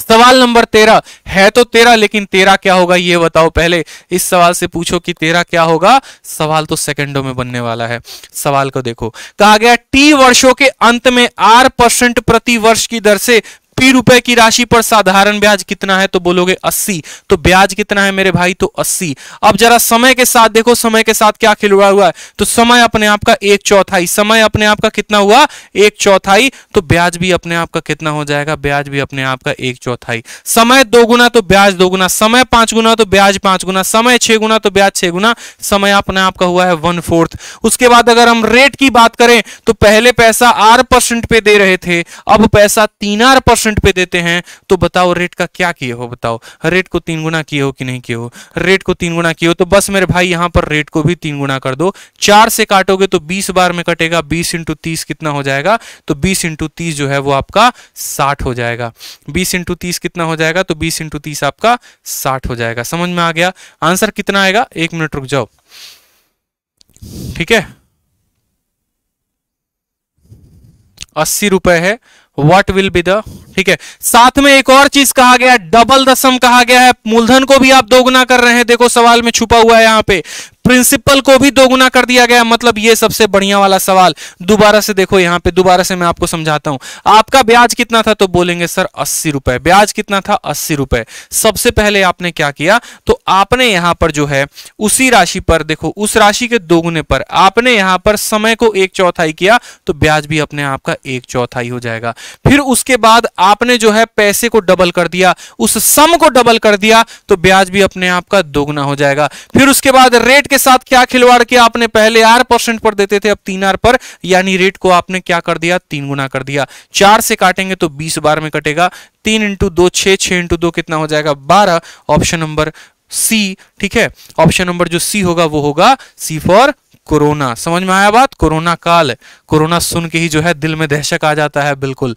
सवाल नंबर तेरह है तो तेरह लेकिन तेरह क्या होगा ये बताओ पहले इस सवाल से पूछो कि तेरह क्या होगा सवाल तो सेकंडों में बनने वाला है सवाल को देखो कहा गया टी वर्षों के अंत में आर परसेंट प्रति वर्ष की दर से रुपये रुपए की राशि पर साधारण ब्याज कितना है तो बोलोगे अस्सी तो ब्याज कितना है मेरे भाई तो अस्सी अब जरा समय के साथ देखो समय के साथ क्या खिलवाड़ हुआ है तो समय अपने आप का एक चौथाई समय अपने आप का कितना हुआ एक चौथाई तो ब्याज भी अपने आप का कितना हो जाएगा ब्याज भी अपने आप का एक चौथाई समय दो गुना तो ब्याज दो गुना समय पांच गुना तो ब्याज पांच गुना समय छह गुना तो ब्याज छह गुना समय अपने आप का हुआ है वन फोर्थ उसके बाद अगर हम रेट की बात करें तो पहले पैसा आर परसेंट पे दे रहे थे अब पैसा तीन आर परसेंट परसेंट पे देते हैं तो बताओ रेट का क्या किए हो बताओ रेट को तीन गुना किए हो कि नहीं किए हो रेट को तीन गुना किए हो तो बस मेरे भाई यहां पर रेट को भी तीन गुना कर दो चार से काटोगे तो बीस बार में कटेगा बीस इंटू तीस कितना हो जाएगा तो बीस इंटू तीस जो है वो आपका साठ हो जाएगा बीस इंटू तीस कितना हो जाएगा तो बीस इंटू तीस आपका साठ हो जाएगा समझ में आ गया आंसर कितना आएगा एक मिनट रुक जाओ ठीक है अस्सी रुपए है वट विल बी द ठीक है साथ में एक और चीज कहा गया डबल द सम कहा गया है मूलधन को भी आप दोगुना कर रहे हैं देखो सवाल में छुपा हुआ है यहां पे प्रिंसिपल को भी दोगुना कर दिया गया मतलब ये सबसे बढ़िया वाला सवाल दोबारा से देखो यहाँ पे दोबारा से मैं आपको समझाता हूं आपका ब्याज कितना था तो बोलेंगे सर अस्सी रुपए ब्याज कितना था अस्सी रुपए सबसे पहले आपने क्या किया तो आपने यहां पर जो है उसी राशि पर देखो उस राशि के दोगुने पर आपने यहां पर समय को एक चौथाई किया तो ब्याज भी अपने आपका एक चौथाई हो जाएगा फिर उसके बाद आपने जो है पैसे को डबल कर दिया उस सम को डबल कर दिया तो ब्याज भी अपने आपका दोगुना हो जाएगा फिर उसके बाद रेट के साथ क्या खिलवाड़ किया आपने पहले आर परसेंट पर देते थे अब तीन आर पर यानी रेट को आपने क्या कर दिया तीन गुना कर दिया चार से काटेंगे तो बीस बार में कटेगा तीन इंटू दो छः छः इंटू दो कितना हो जाएगा बारह ऑप्शन नंबर सी ठीक है ऑप्शन नंबर जो सी होगा वो होगा सी फॉर कोरोना समझ में आया बात कोरोना काल कोरोना सुन के ही जो है दिल में दहशत आ जाता है बिल्कुल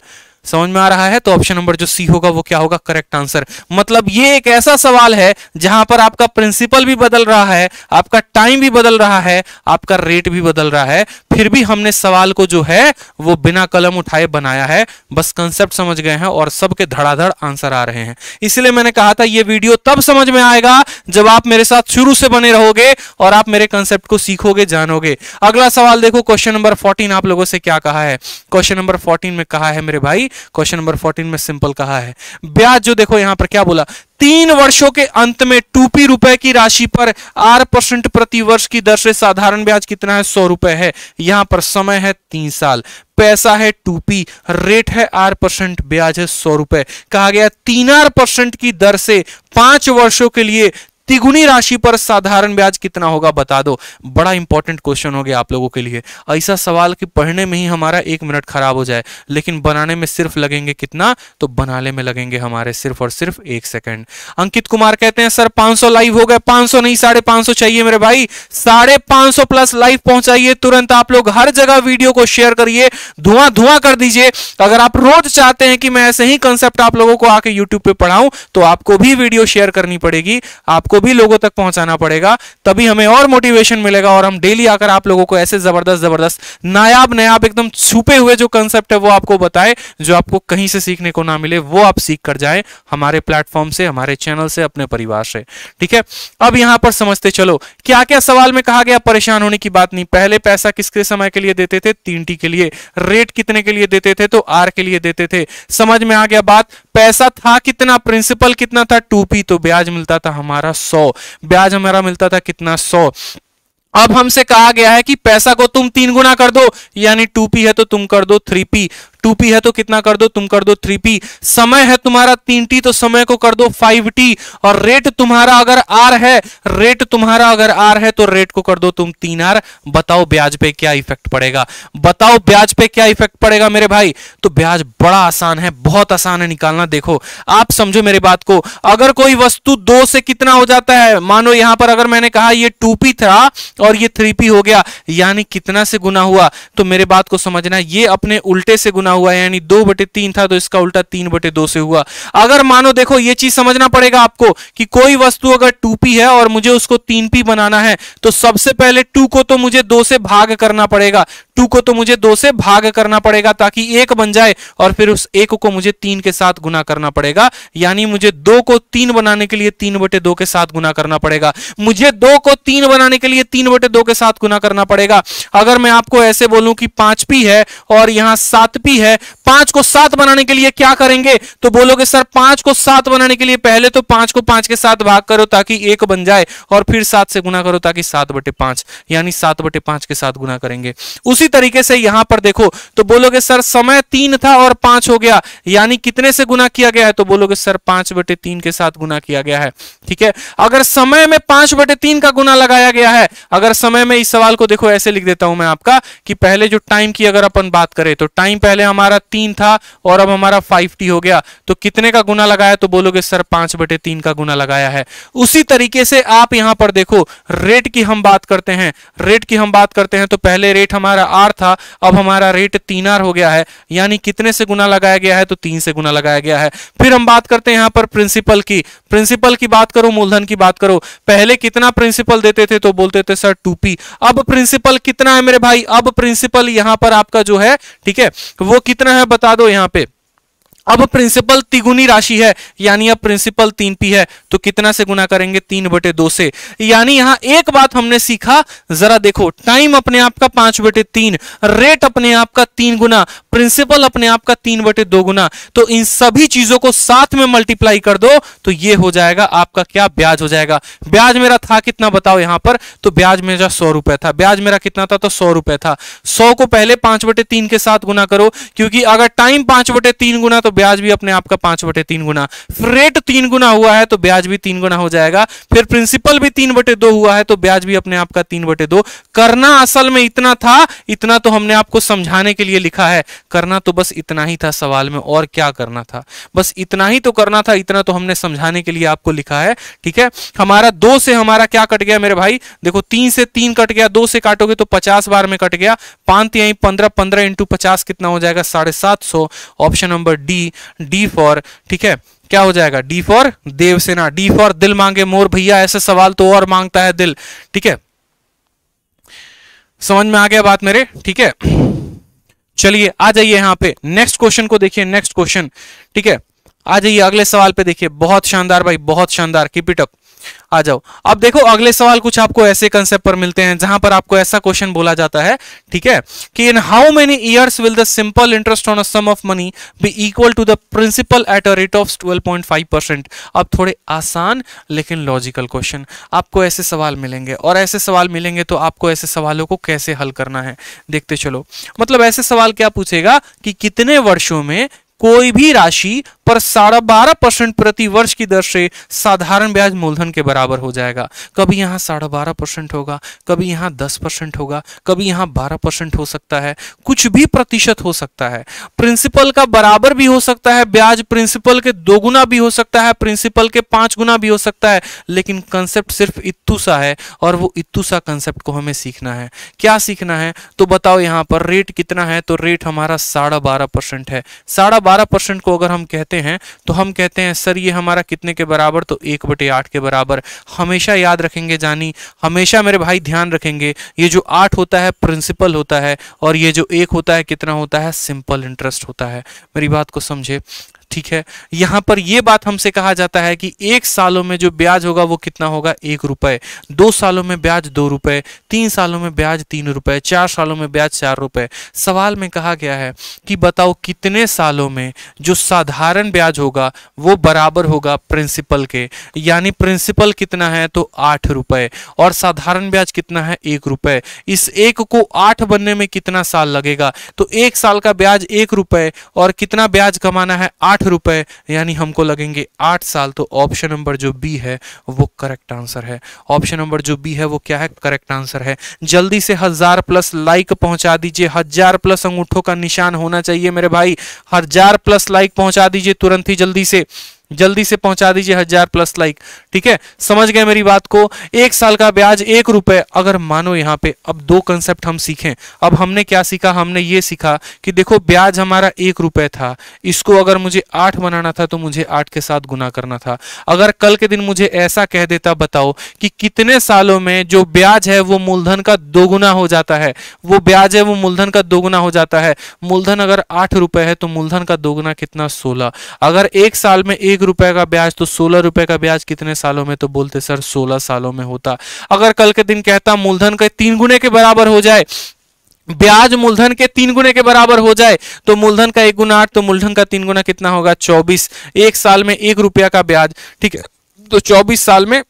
समझ में आ रहा है तो ऑप्शन नंबर जो सी होगा वो क्या होगा करेक्ट आंसर मतलब ये एक ऐसा सवाल है जहां पर आपका प्रिंसिपल भी बदल रहा है आपका टाइम भी बदल रहा है आपका रेट भी बदल रहा है फिर भी हमने सवाल को जो है वो बिना कलम उठाए बनाया है बस कंसेप्ट समझ गए हैं और सबके धड़ाधड़ आंसर आ रहे हैं इसलिए मैंने कहा था ये वीडियो तब समझ में आएगा जब आप मेरे साथ शुरू से बने रहोगे और आप मेरे कंसेप्ट को सीखोगे जानोगे अगला सवाल देखो क्वेश्चन नंबर फोर्टीन आप लोगों से क्या कहा है क्वेश्चन नंबर फोर्टीन में कहा है मेरे भाई क्वेश्चन नंबर फोर्टीन में सिंपल कहा है ब्याज जो देखो यहां पर क्या बोला तीन वर्षों के अंत में टूपी रुपए की राशि पर आर परसेंट प्रति वर्ष की दर से साधारण ब्याज कितना है सौ रुपए है यहां पर समय है तीन साल पैसा है टूपी रेट है आर परसेंट ब्याज है सौ रुपए कहा गया तीन आर परसेंट की दर से पांच वर्षों के लिए तिगुनी राशि पर साधारण ब्याज कितना होगा बता दो बड़ा इंपॉर्टेंट क्वेश्चन हो गया आप लोगों के लिए ऐसा सवाल कि पढ़ने में ही हमारा एक मिनट खराब हो जाए लेकिन बनाने में सिर्फ लगेंगे कितना तो बनाने में लगेंगे हमारे सिर्फ और सिर्फ एक सेकंड अंकित कुमार कहते हैं सर 500 लाइव हो गए 500 नहीं साढ़े चाहिए मेरे भाई साढ़े प्लस लाइव पहुंचाइए तुरंत आप लोग हर जगह वीडियो को शेयर करिए धुआं धुआं कर दीजिए अगर आप रोज चाहते हैं कि मैं ऐसे ही कंसेप्ट आप लोगों को आके यूट्यूब पे पढ़ाऊं तो आपको भी वीडियो शेयर करनी पड़ेगी आपको को भी लोगों तक पहुंचाना पड़ेगा तभी हमें और मोटिवेशन मिलेगा और हम डेली आकर आप लोगों को ऐसे जबरदस्त जबरदस्त नायाब नायाब एकदम छुपे हुए जो कंसेप्ट है वो आपको बताए जो आपको कहीं से सीखने को ना मिले वो आप सीख कर जाए हमारे प्लेटफॉर्म से हमारे चैनल से अपने परिवार से ठीक है अब यहां पर समझते चलो क्या क्या सवाल में कहा गया परेशान होने की बात नहीं पहले पैसा किसके समय के लिए देते थे तीन टी के लिए रेट कितने के लिए देते थे तो आर के लिए देते थे समझ में आ गया बात पैसा था कितना प्रिंसिपल कितना था टू पी तो ब्याज मिलता था हमारा सौ ब्याज हमारा मिलता था कितना सौ अब हमसे कहा गया है कि पैसा को तुम तीन गुना कर दो यानी टू पी है तो तुम कर दो थ्री पी टू है तो कितना कर दो तुम कर दो थ्री समय है तुम्हारा तीन तो समय को कर दो फाइव और रेट तुम्हारा अगर आर है रेट तुम्हारा अगर आर है तो रेट को कर दो तुम तीन आर बताओ ब्याज पे क्या इफेक्ट पड़ेगा बताओ ब्याज पे क्या इफेक्ट पड़ेगा मेरे भाई तो ब्याज बड़ा आसान है बहुत आसान है निकालना देखो आप समझो मेरे बात को अगर कोई वस्तु दो से कितना हो जाता है मानो यहां पर अगर मैंने कहा ये टू था और ये थ्री हो गया यानी कितना से गुना हुआ तो मेरे बात को समझना ये अपने उल्टे से गुना हुआ है यानी दो बटे तीन था तो इसका उल्टा तीन बटे दो से हुआ अगर मानो देखो ये चीज समझना पड़ेगा आपको कि कोई वस्तु अगर टू पी है और मुझे उसको तीन पी बनाना है तो सबसे पहले टू को तो मुझे दो से भाग करना पड़ेगा टू को तो मुझे दो से भाग करना पड़ेगा ताकि एक बन जाए और फिर उस एक को मुझे तीन के साथ गुना करना पड़ेगा यानी मुझे दो को तीन बनाने के लिए तीन बटे दो के साथ गुना करना पड़ेगा मुझे दो को तीन बनाने के लिए तीन बटे दो के साथ गुना करना पड़ेगा अगर मैं आपको ऐसे बोलूं कि पांच पी है और यहां सात पी ही है पांच को सात बनाने के लिए क्या करेंगे तो बोलोगे सर पांच को सात बनाने के लिए पहले तो पांच को पांच के साथ भाग करो ताकि एक बन जाए और फिर सात से गुना करो ताकि सात बटे पांच यानी सात बटे पांच के साथ गुना करेंगे उसी तरीके से यहां पर देखो तो बोलोगे सर समय तीन था और पांच हो गया यानी कितने से गुना किया गया है तो बोलोगे सर पांच बटे तीन के साथ गुना किया गया है ठीक है अगर समय में पांच बटे तीन का गुना लगाया गया है अगर समय में इस सवाल को देखो ऐसे लिख देता हूं मैं आपका कि पहले जो टाइम की अगर अपन बात करें तो टाइम पहले हमारा तीन था और अब हमारा फाइव टी हो गया तो कितने का गुना लगाया तो बोलोगे सर पांच बटे तीन का गुना लगाया है उसी तरीके से आप यहां पर देखो रेट की हम बात करते हैं रेट की हम बात करते हैं तो पहले रेट हमारा आर था अब हमारा रेट तीन आर हो गया है यानी कितने से गुना लगाया गया है तो तीन से गुना लगाया गया है फिर हम बात करते हैं यहां पर प्रिंसिपल की प्रिंसिपल की बात करो मूलधन की बात करो पहले कितना प्रिंसिपल देते थे तो बोलते थे सर टूपी अब प्रिंसिपल कितना है मेरे भाई अब प्रिंसिपल यहां पर आपका जो है ठीक है वो वो कितना है बता दो यहाँ पे अब प्रिंसिपल तिगुनी राशि है यानी अब प्रिंसिपल तीन पी है तो कितना से गुना करेंगे तीन बटे दो से यानी यहां एक बात हमने सीखा जरा देखो टाइम अपने आप का पांच बटे तीन रेट अपने आप का तीन गुना प्रिंसिपल अपने आप का तीन बटे दो गुना तो इन सभी चीजों को साथ में मल्टीप्लाई कर दो तो ये हो जाएगा आपका क्या ब्याज हो जाएगा ब्याज मेरा था कितना बताओ यहां पर तो ब्याज मेरा सौ रुपए था ब्याज मेरा कितना था तो सौ रुपए था सौ को पहले पांच बटे तीन के साथ गुना करो क्योंकि अगर टाइम पांच बटे तीन गुना तो ब्याज भी अपने आपका पांच बटे तीन गुना फ्रेट तीन गुना हुआ है तो ब्याज भी तीन गुना हो जाएगा फिर प्रिंसिपल भी तीन बटे दो हुआ है तो ब्याज भी अपने आपका तीन बटे दो करना असल में इतना था इतना तो हमने आपको समझाने के लिए लिखा है करना तो बस इतना ही था सवाल में और क्या करना था बस इतना ही तो करना था इतना तो हमने समझाने के लिए आपको लिखा है ठीक है हमारा दो से हमारा क्या कट गया मेरे भाई देखो तीन से तीन कट गया दो से काटोगे तो पचास बार में कट गया पांच यही पंद्रह पंद्रह इंटू पचास कितना हो जाएगा साढ़े सात सौ ऑप्शन नंबर डी जी डी फॉर ठीक है क्या हो जाएगा D for Devasena D for दिल मांगे मोर भैया ऐसे सवाल तो और मांगता है दिल ठीक है समझ में आ गया बात मेरे ठीक है चलिए आ जाइए यहां पे नेक्स्ट क्वेश्चन को देखिए नेक्स्ट क्वेश्चन ठीक है आ जाइए अगले सवाल पे देखिए बहुत शानदार भाई बहुत शानदार कीपिटअप आ जाओ अब देखो अगले सवाल कुछ आपको ऐसे कंसेप्ट पर मिलते हैं जहां पर आपको ऐसा क्वेश्चन बोला जाता है ठीक है कि in how many years will the simple interest on a sum of money be equal to the principal at a rate of 12.5 percent अब थोड़े आसान लेकिन लॉजिकल क्वेश्चन आपको ऐसे सवाल मिलेंगे और ऐसे सवाल मिलेंगे तो आपको ऐसे सवालों को कैसे हल करना है देखते चलो मतलब ऐसे सवाल क्या पूछेगा कि कितने वर्षों में कोई भी राशि पर साढ़ा बारह परसेंट प्रति वर्ष की दर से साधारण ब्याज मूलधन के बराबर हो जाएगा कभी यहाँ साढ़ा बारह परसेंट होगा कभी यहाँ दस परसेंट होगा कभी यहाँ बारह परसेंट हो सकता है कुछ भी प्रतिशत हो सकता है प्रिंसिपल का बराबर भी हो सकता है ब्याज प्रिंसिपल के दो गुना भी हो सकता है प्रिंसिपल के पांच गुना भी हो सकता है लेकिन कंसेप्ट सिर्फ इतू सा है और वो इतू सा कंसेप्ट को हमें सीखना है क्या सीखना है तो बताओ यहाँ पर रेट कितना है तो रेट हमारा साढ़ा बारह परसेंट है साढ़ा बारह परसेंट को अगर हम कहते करते हैं तो हम कहते हैं सर ये हमारा कितने के बराबर तो एक बटे आठ के बराबर हमेशा याद रखेंगे जानी हमेशा मेरे भाई ध्यान रखेंगे ये जो आठ होता है प्रिंसिपल होता है और ये जो एक होता है कितना होता है सिंपल इंटरेस्ट होता है मेरी बात को समझे ठीक है यहाँ पर यह बात हमसे कहा जाता है कि एक सालों में जो ब्याज होगा वो कितना होगा एक रुपए दो सालों में ब्याज दो रुपए तीन सालों में ब्याज तीन रुपए चार सालों में ब्याज चार रुपए सवाल में कहा गया है कि बताओ कितने सालों में जो साधारण ब्याज होगा वो बराबर होगा प्रिंसिपल के यानी प्रिंसिपल कितना है तो आठ रुपए और साधारण ब्याज कितना है एक रुपए इस एक को आठ बनने में कितना साल लगेगा तो एक साल का ब्याज एक रुपए और कितना ब्याज कमाना है आठ लाख रुपए यानी हमको लगेंगे आठ साल तो ऑप्शन नंबर जो बी है वो करेक्ट आंसर है ऑप्शन नंबर जो बी है वो क्या है करेक्ट आंसर है जल्दी से हजार प्लस लाइक पहुंचा दीजिए हजार प्लस अंगूठों का निशान होना चाहिए मेरे भाई हजार प्लस लाइक पहुंचा दीजिए तुरंत ही जल्दी से जल्दी से पहुंचा दीजिए हजार प्लस लाइक ठीक है समझ गए मेरी बात को एक साल का ब्याज एक रुपए अगर मानो यहाँ पे अब दो कंसेप्ट हम सीखें अब हमने क्या सीखा हमने ये सीखा कि देखो ब्याज हमारा एक रुपए था इसको अगर मुझे आठ बनाना था तो मुझे आठ के साथ गुना करना था अगर कल के दिन मुझे ऐसा कह देता बताओ कि कितने सालों में जो ब्याज है वो मूलधन का दोगुना हो जाता है वो ब्याज है वो मूलधन का दोगुना हो जाता है मूलधन अगर आठ रुपए है तो मूलधन का दोगुना कितना सोलह अगर एक साल में एक एक रुपए का ब्याज तो सोलह रुपए का ब्याज कितने सालों में तो बोलते सर सोलह सालों में होता अगर कल के दिन कहता मूलधन का तीन गुने के बराबर हो जाए ब्याज मूलधन के तीन गुने के बराबर हो जाए तो मूलधन का एक गुना आठ तो मूलधन का तीन गुना कितना होगा चौबीस एक साल में एक रुपया का ब्याज ठीक है तो चौबीस साल में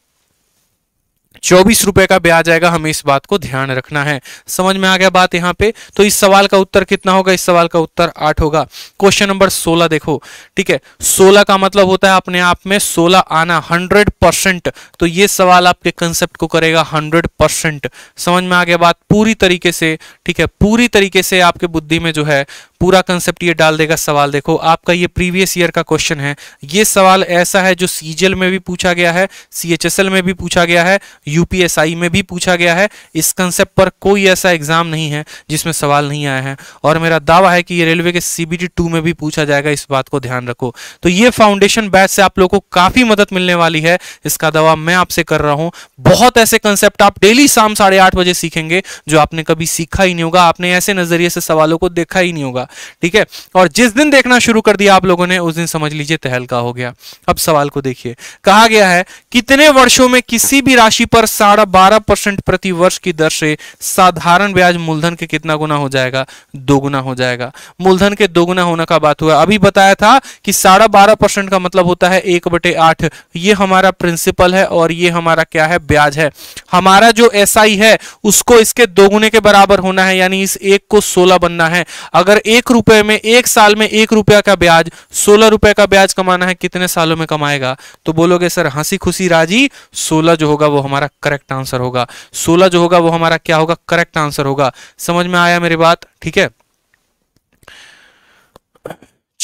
चौबीस रुपए का ब्याज आएगा हमें इस बात को ध्यान रखना है समझ में आ गया बात यहाँ पे तो इस सवाल का उत्तर कितना होगा इस सवाल का उत्तर आठ होगा क्वेश्चन नंबर सोलह देखो ठीक है सोलह का मतलब होता है अपने आप में सोलह आना हंड्रेड परसेंट तो ये सवाल आपके कंसेप्ट को करेगा हंड्रेड परसेंट समझ में आ गया बात पूरी तरीके से ठीक है पूरी तरीके से आपके बुद्धि में जो है पूरा कंसेप्ट ये डाल देगा सवाल देखो आपका ये प्रीवियस ईयर का क्वेश्चन है ये सवाल ऐसा है जो सीजीएल में भी पूछा गया है सीएचएसएल में भी पूछा गया है यूपीएसआई में भी पूछा गया है इस कंसेप्ट पर कोई ऐसा एग्जाम नहीं है जिसमें सवाल नहीं आया है और मेरा दावा है कि ये रेलवे के सीबीटी टू में भी पूछा जाएगा इस बात को ध्यान रखो तो ये फाउंडेशन बैच से आप लोगों को काफी मदद मिलने वाली है इसका दावा मैं आपसे कर रहा हूं बहुत ऐसे कंसेप्ट आप डेली शाम साढ़े आठ बजे सीखेंगे जो आपने कभी सीखा ही नहीं होगा आपने ऐसे नजरिए से सवालों को देखा ही नहीं होगा ठीक है और जिस दिन देखना शुरू कर दिया आप लोगों ने उस दिन समझ लीजिए तहलका हो गया अब सवाल को देखिए कहा गया है कितने वर्षों में किसी भी राशि पर पर साढ़ा बारह परसेंट प्रति वर्ष की दर से साधारण ब्याज मूलधन के कितना गुना हो जाएगा दोगुना हो जाएगा मूलधन के दोगुना होने का बात हुआ अभी बताया था कि साढ़ा बारह परसेंट का मतलब होता है एक बटे आठ ये हमारा प्रिंसिपल है और ये हमारा क्या है ब्याज है हमारा जो एस है उसको इसके दोगुने के बराबर होना है यानी इस एक को सोलह बनना है अगर एक रुपए में एक साल में एक रुपया का ब्याज सोलह रुपए का ब्याज कमाना है कितने सालों में कमाएगा तो बोलोगे सर हंसी खुशी राजी सोलह जो होगा वो हमारा हमारा करेक्ट आंसर होगा सोलह जो होगा वो हमारा क्या होगा करेक्ट आंसर होगा समझ में आया मेरी बात ठीक है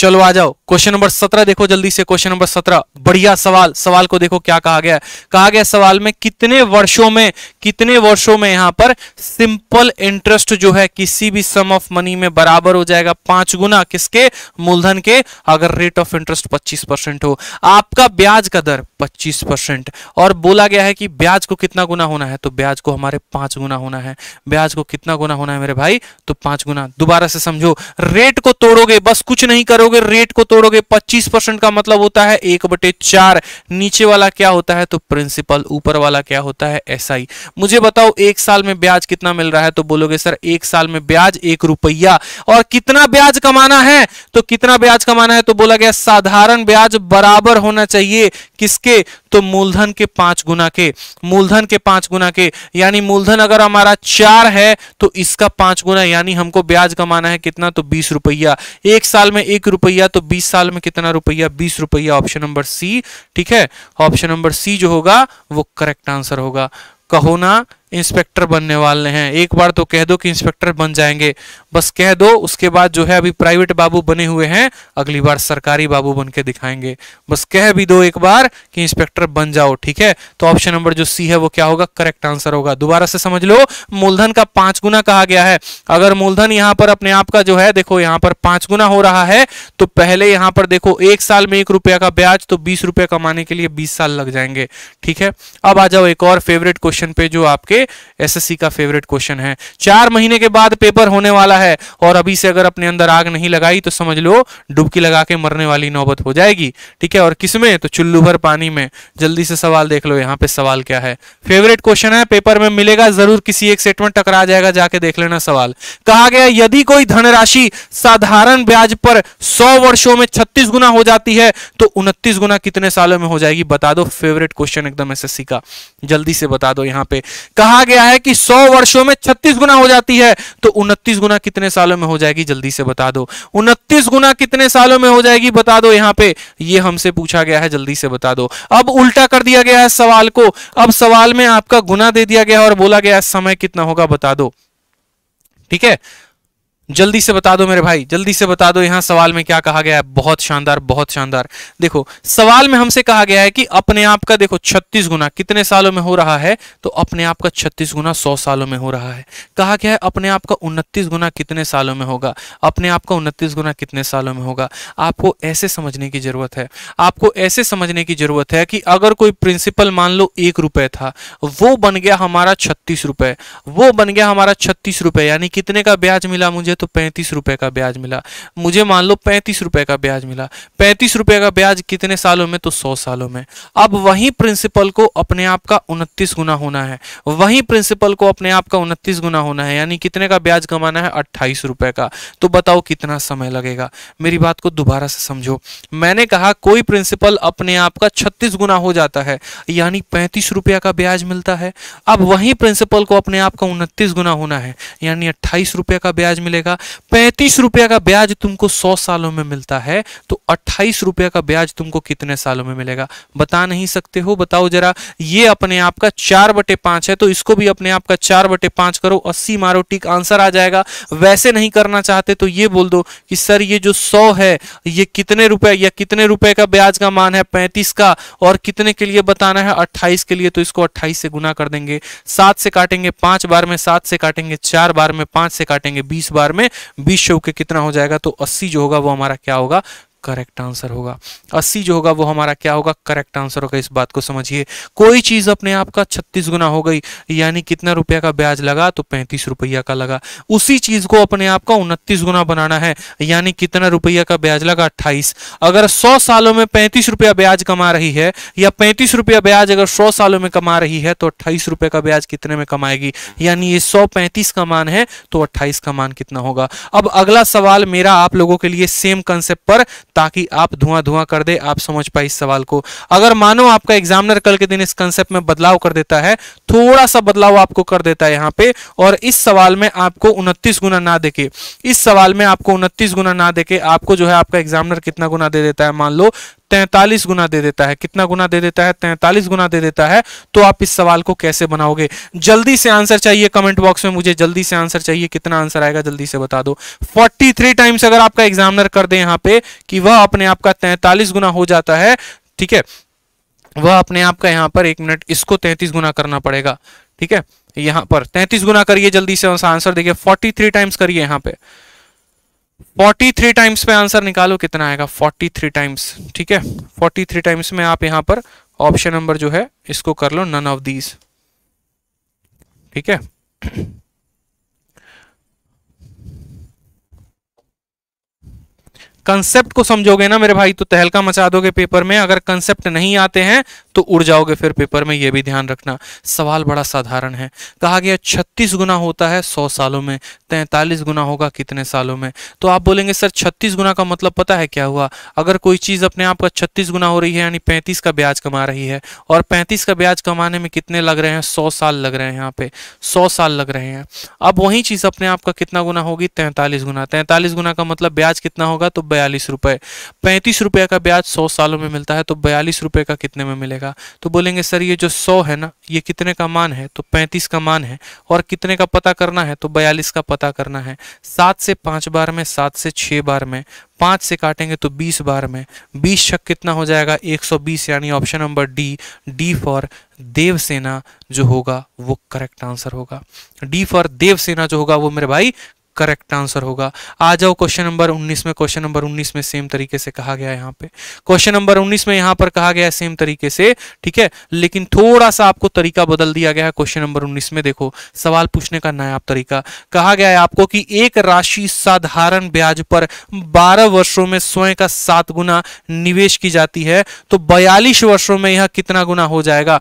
चलो आ जाओ क्वेश्चन नंबर सत्रह देखो जल्दी से क्वेश्चन नंबर सत्रह बढ़िया सवाल सवाल को देखो क्या कहा गया कहा गया सवाल में कितने वर्षों में कितने वर्षों में यहां पर सिंपल इंटरेस्ट जो है किसी भी सम ऑफ मनी में बराबर हो जाएगा पांच गुना किसके मूलधन के अगर रेट ऑफ इंटरेस्ट पच्चीस परसेंट हो आपका ब्याज का दर पच्चीस परसेंट और बोला गया है कि ब्याज को कितना गुना होना है तो ब्याज को हमारे पांच गुना होना है ब्याज को कितना गुना होना है मेरे भाई तो पांच गुना दोबारा से समझो रेट को तोड़ोगे बस कुछ नहीं करोगे करोगे रेट को तोड़ोगे 25 परसेंट का मतलब होता है एक बटे चार नीचे वाला क्या होता है तो प्रिंसिपल ऊपर वाला क्या होता है एस SI. मुझे बताओ एक साल में ब्याज कितना मिल रहा है तो बोलोगे सर एक साल में ब्याज एक रुपया और कितना ब्याज कमाना है तो कितना ब्याज कमाना है तो बोला गया साधारण ब्याज बराबर होना चाहिए किसके तो मूलधन के पांच गुना के मूलधन के पांच गुना के यानी मूलधन अगर हमारा चार है तो इसका पांच गुना यानी हमको ब्याज कमाना है कितना तो बीस रुपया एक साल में एक रुपया तो बीस साल में कितना रुपया बीस रुपया ऑप्शन नंबर सी ठीक है ऑप्शन नंबर सी जो होगा वो करेक्ट आंसर होगा कहो ना इंस्पेक्टर बनने वाले हैं एक बार तो कह दो कि इंस्पेक्टर बन जाएंगे बस कह दो उसके बाद जो है अभी प्राइवेट बाबू बने हुए हैं अगली बार सरकारी बाबू बन के दिखाएंगे बस कह भी दो एक बार कि इंस्पेक्टर बन जाओ ठीक है तो ऑप्शन नंबर जो सी है वो क्या होगा करेक्ट आंसर होगा दोबारा से समझ लो मूलधन का पांच गुना कहा गया है अगर मूलधन यहाँ पर अपने आप का जो है देखो यहाँ पर पांच गुना हो रहा है तो पहले यहाँ पर देखो एक साल में एक रुपया का ब्याज तो बीस रुपया कमाने के लिए बीस साल लग जाएंगे ठीक है अब आ जाओ एक और फेवरेट क्वेश्चन पे जो आपके ये एसएससी का फेवरेट क्वेश्चन है चार महीने के बाद पेपर होने वाला है और अभी से अगर अपने अंदर आग नहीं लगाई तो समझ लो डुबकी लगा के मरने वाली नौबत हो जाएगी ठीक है और किसमें तो चुल्लू भर पानी में जल्दी से सवाल देख लो यहाँ पे सवाल क्या है फेवरेट क्वेश्चन है पेपर में मिलेगा जरूर किसी एक सेट में टकरा जाएगा जाके देख लेना सवाल कहा गया यदि कोई धनराशि साधारण ब्याज पर सौ वर्षो में छत्तीस गुना हो जाती है तो उनतीस गुना कितने सालों में हो जाएगी बता दो फेवरेट क्वेश्चन एकदम एसएससी का जल्दी से बता दो यहाँ पे कहा गया है कि 100 वर्षों में 36 गुना हो जाती है तो 29 गुना कितने सालों में हो जाएगी जल्दी से बता दो 29 गुना कितने सालों में हो जाएगी बता दो यहां पे ये हमसे पूछा गया है जल्दी से बता दो अब उल्टा कर दिया गया है सवाल को अब सवाल में आपका गुना दे दिया गया और बोला गया समय कितना होगा बता दो ठीक है जल्दी से बता दो मेरे भाई जल्दी से बता दो यहां सवाल में क्या कहा गया है बहुत शानदार बहुत शानदार देखो सवाल में हमसे कहा गया है कि अपने आप का देखो 36 गुना कितने सालों में हो रहा है तो अपने आप का 36 गुना 100 सालों में हो रहा है कहा गया है अपने आप का उनतीस गुना कितने सालों में होगा अपने आप का उनतीस गुना कितने सालों में होगा आपको ऐसे समझने की जरूरत है आपको ऐसे समझने की जरूरत है कि अगर कोई प्रिंसिपल मान लो एक रुपये था वो बन गया हमारा छत्तीस वो बन गया हमारा छत्तीस यानी कितने का ब्याज मिला मुझे मुझे तो पैंतीस रुपए का ब्याज मिला मुझे मान लो पैंतीस रुपए का ब्याज मिला पैंतीस रुपए का ब्याज कितने सालों में तो सौ सालों में अब वही प्रिंसिपल को अपने आप का उनतीस गुना होना है वही प्रिंसिपल को अपने आप का उनतीस गुना होना है यानी कितने का ब्याज कमाना है अट्ठाईस रुपए का तो बताओ कितना समय लगेगा मेरी बात को दोबारा से समझो मैंने कहा कोई प्रिंसिपल अपने आप का छत्तीस गुना हो जाता है यानी पैंतीस रुपया का ब्याज मिलता है अब वही प्रिंसिपल को अपने आप का उनतीस गुना होना है यानी अट्ठाईस रुपया का ब्याज मिलेगा जाएगा पैंतीस रुपया का ब्याज तुमको सौ सालों में मिलता है तो अट्ठाईस रुपया का ब्याज तुमको कितने सालों में मिलेगा बता नहीं सकते हो बताओ जरा ये अपने आप का चार बटे पांच है तो इसको भी अपने आप का चार बटे पांच करो अस्सी मारो टिक आंसर आ जाएगा वैसे नहीं करना चाहते तो ये बोल दो कि सर ये जो सौ है ये कितने रुपए या कितने रुपए का ब्याज का मान है पैंतीस का और कितने के लिए बताना है अट्ठाईस के लिए तो इसको अट्ठाईस से गुना कर देंगे सात से काटेंगे पांच बार में सात से काटेंगे चार बार में पांच से काटेंगे बीस बार में बीस शो के कितना हो जाएगा तो अस्सी जो होगा वो हमारा क्या होगा करेक्ट आंसर होगा अस्सी जो होगा वो हमारा क्या होगा करेक्ट आंसर होगा इस बात को समझिए कोई चीज़ अपने आप का छत्तीस गुना हो गई यानी कितना रुपया का ब्याज लगा तो पैंतीस रुपया का लगा उसी चीज़ को अपने आप का उनतीस गुना बनाना है यानी कितना रुपया का ब्याज लगा अट्ठाईस अगर सौ सालों में पैंतीस रुपया ब्याज कमा रही है या पैंतीस रुपया ब्याज अगर सौ सालों में कमा रही है तो अट्ठाईस रुपये का ब्याज कितने में कमाएगी यानी ये सौ पैंतीस का मान है तो अट्ठाईस का मान कितना होगा अब अगला सवाल मेरा आप लोगों के लिए सेम कंसेप्ट पर ताकि आप धुआं धुआं कर दे आप समझ पाए इस सवाल को अगर मानो आपका एग्जामिनर कल के दिन इस कंसेप्ट में बदलाव कर देता है थोड़ा सा बदलाव आपको कर देता है यहाँ पे और इस सवाल में आपको उनतीस गुना ना देके इस सवाल में आपको उनतीस गुना ना देके आपको जो है आपका एग्जामिनर कितना गुना दे देता है मान लो तैंतालीस गुना दे देता है कितना गुना दे देता है तैंतालीस गुना दे देता है तो आप इस सवाल को कैसे बनाओगे जल्दी से आंसर चाहिए कमेंट बॉक्स में मुझे जल्दी से आंसर चाहिए कितना आंसर आएगा जल्दी से बता दो 43 टाइम्स अगर आपका एग्जामिनर कर दे यहां पे कि वह अपने आपका का गुना हो जाता है ठीक है वह अपने आप का यहाँ पर एक मिनट इसको तैंतीस गुना करना पड़ेगा ठीक है यहां पर तैंतीस गुना करिए जल्दी से आंसर देखिए फोर्टी थ्री टाइम्स करिए यहां पर फोर्टी थ्री टाइम्स पे आंसर निकालो कितना आएगा फोर्टी थ्री टाइम्स ठीक है फोर्टी थ्री टाइम्स में आप यहां पर ऑप्शन नंबर जो है इसको कर लो नन ऑफ दीज ठीक है कंसेप्ट को समझोगे ना मेरे भाई तो तहलका मचा दोगे पेपर में अगर कंसेप्ट नहीं आते हैं तो उड़ जाओगे फिर पेपर में यह भी ध्यान रखना सवाल बड़ा साधारण है कहा गया छत्तीस गुना होता है सौ सालों में तैतालीस गुना होगा कितने सालों में तो आप बोलेंगे सर छत्तीस गुना का मतलब पता है क्या हुआ अगर कोई चीज़ अपने आप का छत्तीस गुना हो रही है यानी पैंतीस का ब्याज कमा रही है और पैंतीस का ब्याज कमाने में कितने लग रहे हैं सौ साल लग रहे हैं यहाँ पे सौ साल लग रहे हैं अब वही चीज़ अपने आप का कितना गुना होगी तैंतालीस गुना तैंतालीस गुना का मतलब ब्याज कितना होगा तो बयालीस रुपये पैंतीस रुपये का ब्याज सौ सालों में मिलता है तो बयालीस रुपये का कितने में मिलेगा तो बोलेंगे सर ये जो सौ है ना ये कितने का मान है तो पैंतीस का मान है और कितने का पता करना है तो बयालीस का पता करना है सात से पाँच बार में सात से छः बार में पाँच से काटेंगे तो बीस बार में बीस छक कितना हो जाएगा एक यानी option number D D for Devsena जो होगा वो करेक्ट आंसर होगा डी फॉर देवसेना जो होगा वो मेरे भाई करेक्ट आंसर होगा आ जाओ क्वेश्चन नंबर 19 में क्वेश्चन नंबर 19 में सेम तरीके से कहा गया है यहाँ पे क्वेश्चन नंबर 19 में यहाँ पर कहा गया है सेम तरीके से ठीक है लेकिन थोड़ा सा आपको तरीका बदल दिया गया है क्वेश्चन नंबर 19 में देखो सवाल पूछने का नया तरीका कहा गया है आपको कि एक राशि साधारण ब्याज पर बारह वर्षों में स्वयं का सात गुना निवेश की जाती है तो बयालीस वर्षों में यह कितना गुना हो जाएगा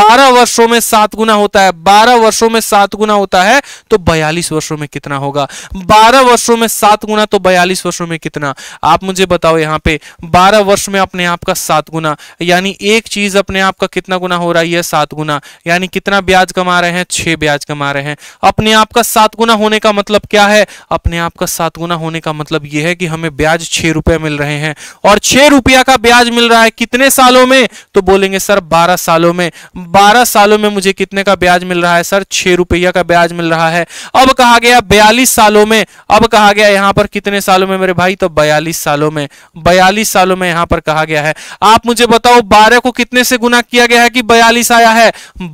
बारह वर्षों में सात गुना होता है बारह वर्षों में सात गुना होता है तो बयालीस वर्षों में कितना होगा बारह वर्षों में सात गुना तो बयालीस वर्षों में कितना आप मुझे बताओ यहाँ पे बारह वर्ष में अपने आप का सात गुना यानी एक चीज अपने आप का कितना गुना हो रहा है सात गुना यानी कितना ब्याज कमा रहे हैं छह ब्याज कमा रहे हैं अपने आप का सात गुना होने का मतलब क्या है अपने आप का सात गुना होने का मतलब यह है कि हमें ब्याज छह रुपए मिल रहे हैं और छह रुपया का ब्याज मिल रहा है कितने सालों में तो बोलेंगे सर बारह सालों में बारह सालों में मुझे कितने का ब्याज मिल रहा है सर छह रुपया का ब्याज मिल रहा है अब कहा गया बयालीस सालों में अब कहा गया यहां पर कितने सालों में मेरे भाई तो बयालीस सालों में बयालीस सालों में यहां पर कहा गया है आप मुझे बताओ बारह को कितने से गुना किया गया है कि बयालीस आया है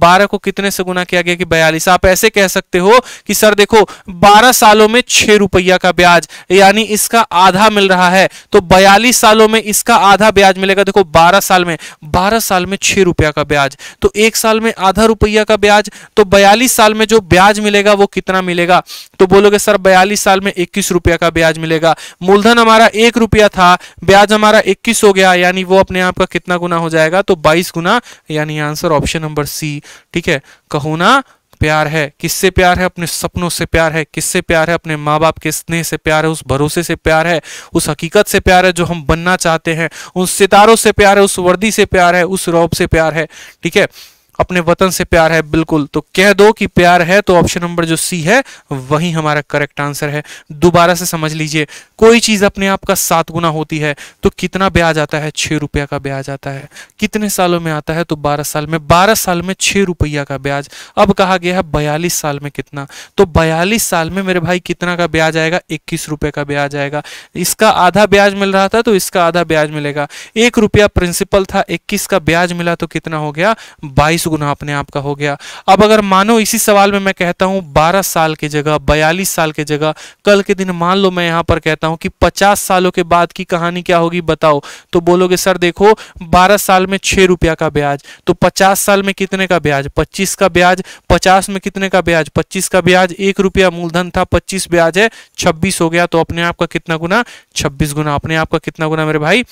बारह को कितने से गुना किया गया कि बयालीस आप ऐसे कह सकते हो कि सर देखो बारह सालों में छह रुपया का ब्याज यानी इसका आधा मिल रहा है तो बयालीस सालों में इसका आधा ब्याज मिलेगा देखो बारह साल में बारह साल में छह रुपया का ब्याज तो एक साल में आधा रुपया का ब्याज तो बयालीस साल में जो ब्याज मिलेगा वो कितना मिलेगा तो बोलोगे सर हमारा बयालीस साल में इक्कीस रुपया का ब्याज मिलेगा मूलधन हमारा एक रुपया था ब्याज हमारा इक्कीस हो गया यानी वो अपने आप का कितना गुना हो जाएगा तो बाईस गुना यानी आंसर ऑप्शन नंबर सी ठीक है कहूँ ना प्यार है किससे प्यार है अपने सपनों से प्यार है किससे प्यार है अपने माँ बाप के स्नेह से प्यार है उस भरोसे से प्यार है उस हकीकत से प्यार है जो हम बनना चाहते हैं उन सितारों से प्यार है उस वर्दी से प्यार है उस रौब से प्यार है ठीक है अपने वतन से प्यार है बिल्कुल तो कह दो कि प्यार है तो ऑप्शन नंबर जो सी है वही हमारा करेक्ट आंसर है दोबारा से समझ लीजिए कोई चीज अपने आप का सात गुना होती है तो कितना ब्याज आता है छह रुपया का ब्याज आता है कितने सालों में आता है तो बारह साल में बारह साल में छह रुपया का ब्याज अब कहा गया है बयालीस साल में कितना तो बयालीस साल में मेरे भाई कितना का ब्याज आएगा इक्कीस रुपये का ब्याज आएगा इसका आधा ब्याज मिल रहा था तो इसका आधा ब्याज मिलेगा एक रुपया प्रिंसिपल था इक्कीस का ब्याज मिला तो कितना हो गया बाईस गुना अपने आप का हो गया अब अगर मानो इसी सवाल में मैं कहता हूं बारह साल की जगह बयालीस साल की जगह कल के दिन मान लो मैं यहां पर कहता हूं कि पचास सालों के बाद की कहानी क्या होगी बताओ तो बोलोगे सर देखो बारह साल में छह रुपया का ब्याज तो पचास साल में कितने का ब्याज पच्चीस का ब्याज पचास में कितने का ब्याज पच्चीस का ब्याज एक रुपया मूलधन था पच्चीस ब्याज है छब्बीस हो गया तो अपने आप का कितना गुना छब्बीस गुना अपने आप का कितना गुना मेरे भाई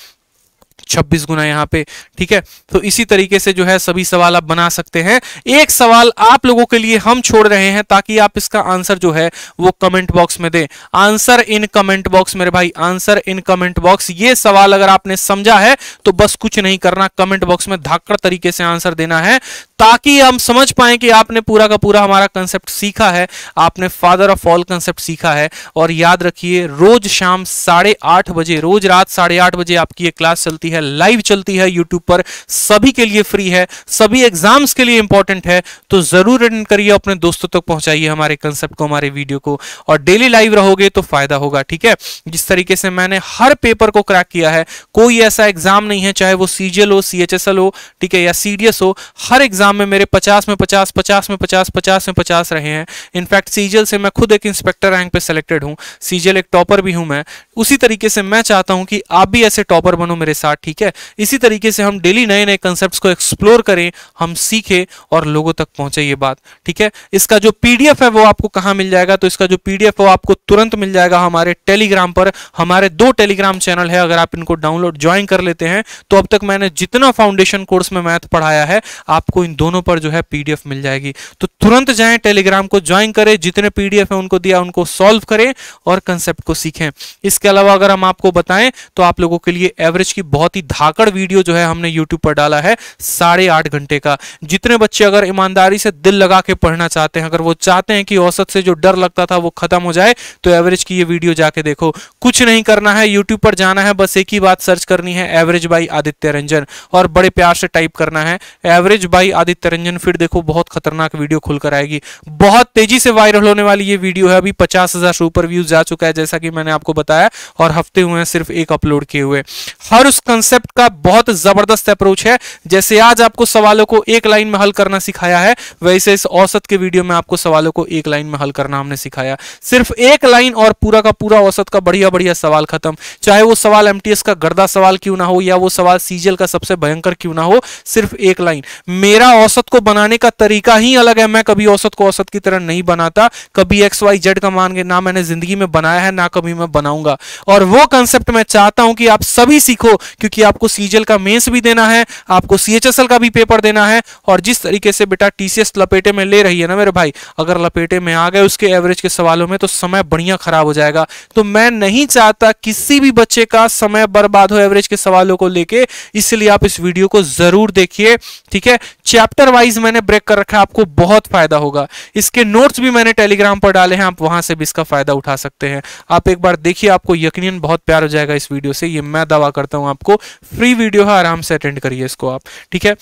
छब्बीस गुना यहाँ पे ठीक है तो इसी तरीके से जो है सभी सवाल आप बना सकते हैं एक सवाल आप लोगों के लिए हम छोड़ रहे हैं ताकि आप इसका आंसर जो है वो कमेंट बॉक्स में दें आंसर इन कमेंट बॉक्स मेरे भाई आंसर इन कमेंट बॉक्स ये सवाल अगर आपने समझा है तो बस कुछ नहीं करना कमेंट बॉक्स में धाकड़ तरीके से आंसर देना है ताकि हम समझ पाए कि आपने पूरा का पूरा हमारा कंसेप्ट सीखा है आपने फादर ऑफ ऑल कंसेप्ट सीखा है और याद रखिए रोज शाम साढ़े आठ बजे रोज रात साढ़े आठ बजे आपकी ये क्लास चलती चलती है लाइव चलती है यूट्यूब पर सभी के लिए फ्री है सभी एग्जाम्स के लिए इंपॉर्टेंट है तो जरूर अटेंड करिए अपने दोस्तों तक तो पहुंचाइए हमारे कंसेप्ट को हमारे वीडियो को और डेली लाइव रहोगे तो फायदा होगा ठीक है जिस तरीके से मैंने हर पेपर को क्रैक किया है कोई ऐसा एग्जाम नहीं है चाहे वो सीजीएल हो सी हो ठीक है या सीडीएस हो हर एग्जाम में मेरे पचास में पचास पचास में पचास पचास में पचास रहे हैं इनफैक्ट सीजीएल से मैं खुद एक इंस्पेक्टर रैंक पे सिलेक्टेड हूँ सीजीएल एक टॉपर भी हूं मैं उसी तरीके से मैं चाहता हूं कि आप भी ऐसे टॉपर बनो मेरे साथ साथ ठीक है इसी तरीके से हम डेली नए नए कंसेप्ट को एक्सप्लोर करें हम सीखें और लोगों तक पहुंचे ये बात ठीक है इसका जो पीडीएफ है वो आपको कहाँ मिल जाएगा तो इसका जो पीडीएफ है वो आपको तुरंत मिल जाएगा हमारे टेलीग्राम पर हमारे दो टेलीग्राम चैनल है अगर आप इनको डाउनलोड ज्वाइन कर लेते हैं तो अब तक मैंने जितना फाउंडेशन कोर्स में मैथ पढ़ाया है आपको इन दोनों पर जो है पीडीएफ मिल जाएगी तो तुरंत जाएं टेलीग्राम को ज्वाइन करें जितने पीडीएफ है उनको दिया उनको सॉल्व करें और कंसेप्ट को सीखें इसके अलावा अगर हम आपको बताएं तो आप लोगों के लिए एवरेज की बहुत बहुत ही धाकड़ वीडियो जो है हमने यूट्यूब पर डाला है साढ़े आठ घंटे का जितने बच्चे अगर ईमानदारी से दिल लगा के पढ़ना चाहते हैं अगर वो चाहते हैं कि औसत से जो डर लगता था वो खत्म हो जाए तो एवरेज की ये वीडियो जाके देखो कुछ नहीं करना है यूट्यूब पर जाना है बस एक ही बात सर्च करनी है एवरेज बाई आदित्य रंजन और बड़े प्यार से टाइप करना है एवरेज बाई आदित्य रंजन फिर देखो बहुत खतरनाक वीडियो खुलकर आएगी बहुत तेजी से वायरल होने वाली ये वीडियो है अभी पचास हजार सुपर व्यूज जा चुका है जैसा कि मैंने आपको बताया और हफ्ते हुए हैं सिर्फ एक अपलोड किए हुए हर उसका कंसेप्ट का बहुत जबरदस्त अप्रोच है जैसे आज आपको सवालों को एक लाइन में हल करना सिखाया है वैसे इस औसत के वीडियो में आपको सवालों को एक लाइन में हल करना हमने सिखाया सिर्फ एक लाइन और पूरा का पूरा औसत का बढ़िया बढ़िया सवाल खत्म चाहे वो सवाल एम का गर्दा सवाल क्यों ना हो या वो सवाल सीजल का सबसे भयंकर क्यों ना हो सिर्फ एक लाइन मेरा औसत को बनाने का तरीका ही अलग है मैं कभी औसत को औसत की तरह नहीं बनाता कभी एक्स वाई जेड का मान ना मैंने जिंदगी में बनाया है ना कभी मैं बनाऊंगा और वो कंसेप्ट मैं चाहता हूं कि आप सभी सीखो क्योंकि आपको सीजल का मेंस भी देना है आपको सीएचएसएल का भी पेपर देना है और जिस तरीके से बेटा टीसीएस लपेटे में ले रही है ना मेरे भाई अगर लपेटे में आ गए उसके एवरेज के सवालों में तो समय बढ़िया खराब हो जाएगा तो मैं नहीं चाहता किसी भी बच्चे का समय बर्बाद हो एवरेज के सवालों को लेकर इसलिए आप इस वीडियो को जरूर देखिए ठीक है चैप्टर वाइज मैंने ब्रेक कर रखा है आपको बहुत फायदा होगा इसके नोट्स भी मैंने टेलीग्राम पर डाले हैं आप वहां से भी इसका फायदा उठा सकते हैं आप एक बार देखिए आपको यकीन बहुत प्यार हो जाएगा इस वीडियो से ये मैं दावा करता हूं आपको फ्री वीडियो है आराम से अटेंड करिए इसको आप ठीक है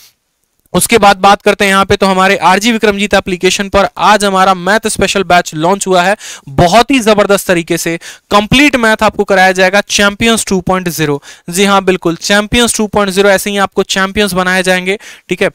उसके बाद बात करते हैं यहाँ पे तो हमारे आरजी विक्रमजीत एप्लीकेशन पर आज हमारा मैथ स्पेशल बैच लॉन्च हुआ है बहुत ही जबरदस्त तरीके से कंप्लीट मैथ आपको कराया जाएगा चैंपियंस 2.0 जी हाँ बिल्कुल चैंपियंस 2.0 ऐसे ही आपको चैंपियंस बनाए जाएंगे ठीक है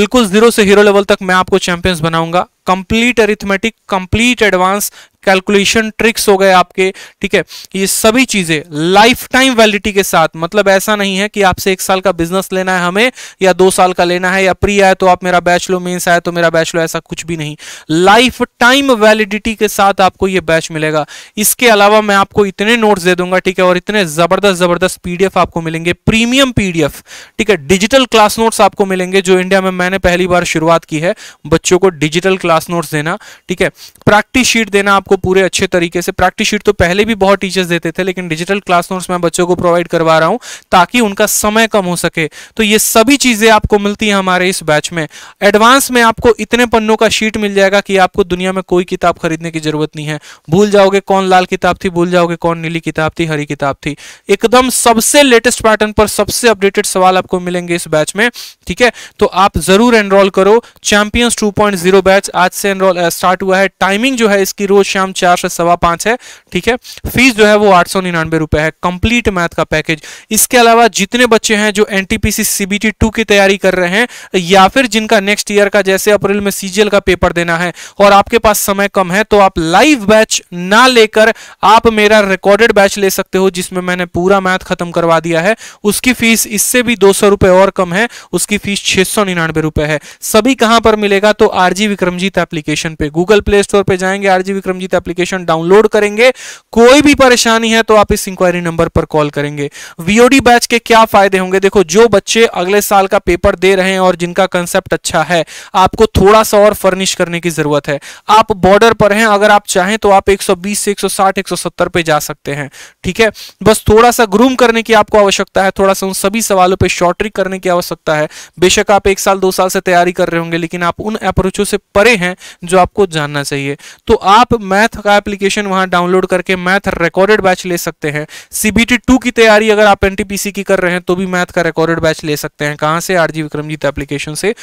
बिल्कुल जीरो से हीरो लेवल तक मैं आपको चैंपियंस बनाऊंगा complete arithmetic complete advance calculation tricks हो गए आपके ठीक है ये सभी चीजें लाइफ टाइम वैलिडिटी के साथ मतलब ऐसा नहीं है कि आपसे एक साल का बिजनेस लेना है हमें या दो साल का लेना है या प्री आए तो आप मेरा बैच लो मेन्स आए तो मेरा बैच लो ऐसा कुछ भी नहीं लाइफ टाइम वैलिडिटी के साथ आपको ये बैच मिलेगा इसके अलावा मैं आपको इतने नोट्स दे दूंगा ठीक है और इतने जबरदस्त जबरदस्त पीडीएफ आपको मिलेंगे प्रीमियम पीडीएफ ठीक है डिजिटल क्लास नोट्स आपको मिलेंगे जो इंडिया में मैंने पहली बार शुरुआत की है बच्चों को डिजिटल क्लास नोट्स देना ठीक है प्रैक्टिस शीट देना आपको को पूरे अच्छे तरीके से प्रैक्टिस शीट तो पहले भी बहुत टीचर्स देते थे लेकिन डिजिटल क्लास नोट्स मैं बच्चों को प्रोवाइड करवा रहा हूँ ताकि उनका समय कम हो सके तो ये सभी चीज़ें आपको मिलती हैं हमारे इस बैच में एडवांस में आपको इतने पन्नों का शीट मिल जाएगा कि आपको दुनिया में कोई किताब खरीदने की जरूरत नहीं है भूल जाओगे कौन लाल किताब थी भूल जाओगे कौन नीली किताब थी हरी किताब थी एकदम सबसे लेटेस्ट पैटर्न पर सबसे अपडेटेड सवाल आपको मिलेंगे इस बैच में ठीक है तो आप जरूर एनरोल करो चैंपियंस 2.0 बैच आज से एनरोल स्टार्ट हुआ है टाइमिंग जो है इसकी रोज शाम आयाम चार से सवा पांच है ठीक है फीस जो है वो आठ सौ निन्यानवे रुपए है कंप्लीट मैथ का पैकेज इसके अलावा जितने बच्चे हैं जो N T P C C two की तैयारी कर रहे हैं या फिर जिनका नेक्स्ट ईयर का जैसे अप्रैल में सीजीएल का पेपर देना है और आपके पास समय कम है तो आप लाइव बैच ना लेकर आप मेरा रिकॉर्डेड बैच ले सकते हो जिसमें मैंने पूरा मैथ खत्म करवा दिया है उसकी फीस इससे भी दो सौ रुपये और कम है उसकी फीस छह सौ निन्यानवे रुपये है सभी कहां पर मिलेगा तो आरजी विक्रमजीत एप्लीकेशन पे गूगल प्ले स्टोर पे जाएंगे आरजी विक्रमजीत एप्लीकेशन डाउनलोड करेंगे कोई भी परेशानी है तो आप इस इंक्वायरी नंबर पर कॉल करेंगे वीओडी बैच के क्या फायदे होंगे देखो जो बच्चे अगले साल का पेपर दे रहे हैं और जिनका कंसेप्ट अच्छा है आपको थोड़ा सा और फर्निश करने की जरूरत है आप बॉर्डर पर हैं अगर आप चाहें तो आप 120 से 160 170 पे जा सकते हैं ठीक है बस थोड़ा सा ग्रूम करने की आपको आवश्यकता है थोड़ा सा उन सभी सवालों पे शॉर्ट ट्रिक करने की आवश्यकता है बेशक आप एक साल दो साल से तैयारी कर रहे होंगे लेकिन आप उन अप्रोचों से परे हैं जो आपको जानना चाहिए तो आप मैं मैथ का एप्लीकेशन वहां डाउनलोड करके मैथ रिकॉर्डेड बैच ले सकते हैं सीबीटी टू की तैयारी अगर आप एनटीपीसी की कर रहे हैं तो भी मैथ का रिकॉर्डेड बैच ले सकते हैं कहां से आरजी विक्रमजीत एप्लीकेशन से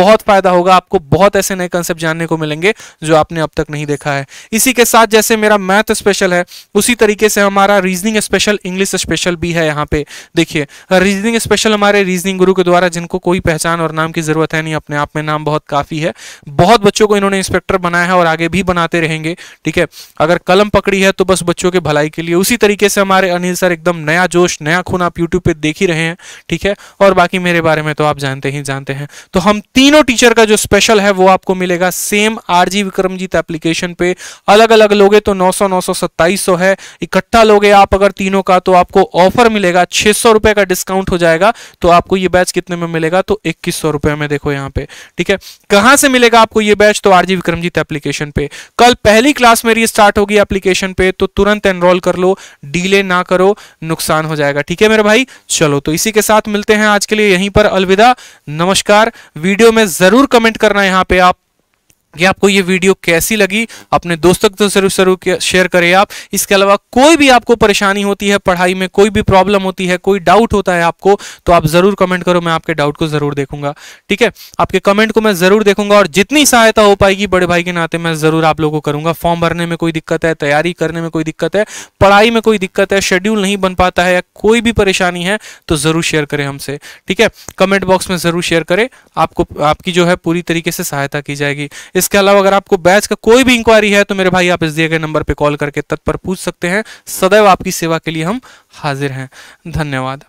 बहुत फायदा होगा आपको बहुत ऐसे नए कंसेप्ट जानने को मिलेंगे जो आपने अब तक नहीं देखा है इसी के साथ जैसे मेरा मैथ स्पेशल है उसी तरीके से हमारा रीजनिंग स्पेशल इंग्लिश स्पेशल भी है यहाँ पे देखिए रीजनिंग स्पेशल हमारे रीजनिंग गुरु के द्वारा जिनको कोई पहचान और नाम की जरूरत है नहीं अपने आप में नाम बहुत काफी है बहुत बच्चों को इन्होंने इंस्पेक्टर बनाया है और आगे भी बनाते रहेंगे ठीक है अगर कलम पकड़ी है तो बस बच्चों के भलाई के लिए उसी तरीके से हमारे अनिल सर एकदम नया जोश नया खून आप यूट्यूब पे देख ही रहे हैं ठीक है और बाकी मेरे बारे में तो आप जानते ही जानते हैं तो हम तीनों टीचर का जो स्पेशल है वो आपको मिलेगा सेम आर विक्रमजीत एप्लीकेशन पे अलग अलग लोगे तो 900 900 है इकट्ठा लोगे आप अगर तीनों का तो आपको ऑफर मिलेगा छह सौ रुपए का डिस्काउंट हो जाएगा तो आपको ये बैच कितने में मिलेगा तो इक्कीस सौ रुपए में देखो यहाँ पे ठीक है कहां से मिलेगा आपको ये बैच तो आरजी विक्रमजीत एप्लीकेशन पे कल पहली क्लास क्लास मेरी स्टार्ट होगी एप्लीकेशन पे तो तुरंत एनरोल कर लो डीले ना करो नुकसान हो जाएगा ठीक है मेरे भाई चलो तो इसी के साथ मिलते हैं आज के लिए यहीं पर अलविदा नमस्कार वीडियो में जरूर कमेंट करना यहाँ पे आप कि आपको ये वीडियो कैसी लगी अपने दोस्तों को तो जरूर जरूर शेयर करें आप इसके अलावा कोई भी आपको परेशानी होती है पढ़ाई में कोई भी प्रॉब्लम होती है कोई डाउट होता है आपको तो आप जरूर कमेंट करो मैं आपके डाउट को जरूर देखूंगा ठीक है आपके कमेंट को मैं जरूर देखूंगा और जितनी सहायता हो पाएगी बड़े भाई के नाते मैं जरूर आप लोगों को करूंगा फॉर्म भरने में कोई दिक्कत है तैयारी करने में कोई दिक्कत है पढ़ाई में कोई दिक्कत है शेड्यूल नहीं बन पाता है या कोई भी परेशानी है तो जरूर शेयर करें हमसे ठीक है कमेंट बॉक्स में जरूर शेयर करें आपको आपकी जो है पूरी तरीके से सहायता की जाएगी इसके अलावा अगर आपको बैच का कोई भी इंक्वायरी है तो मेरे भाई आप इस दिए गए नंबर पर कॉल करके तत्पर पूछ सकते हैं सदैव आपकी सेवा के लिए हम हाजिर हैं धन्यवाद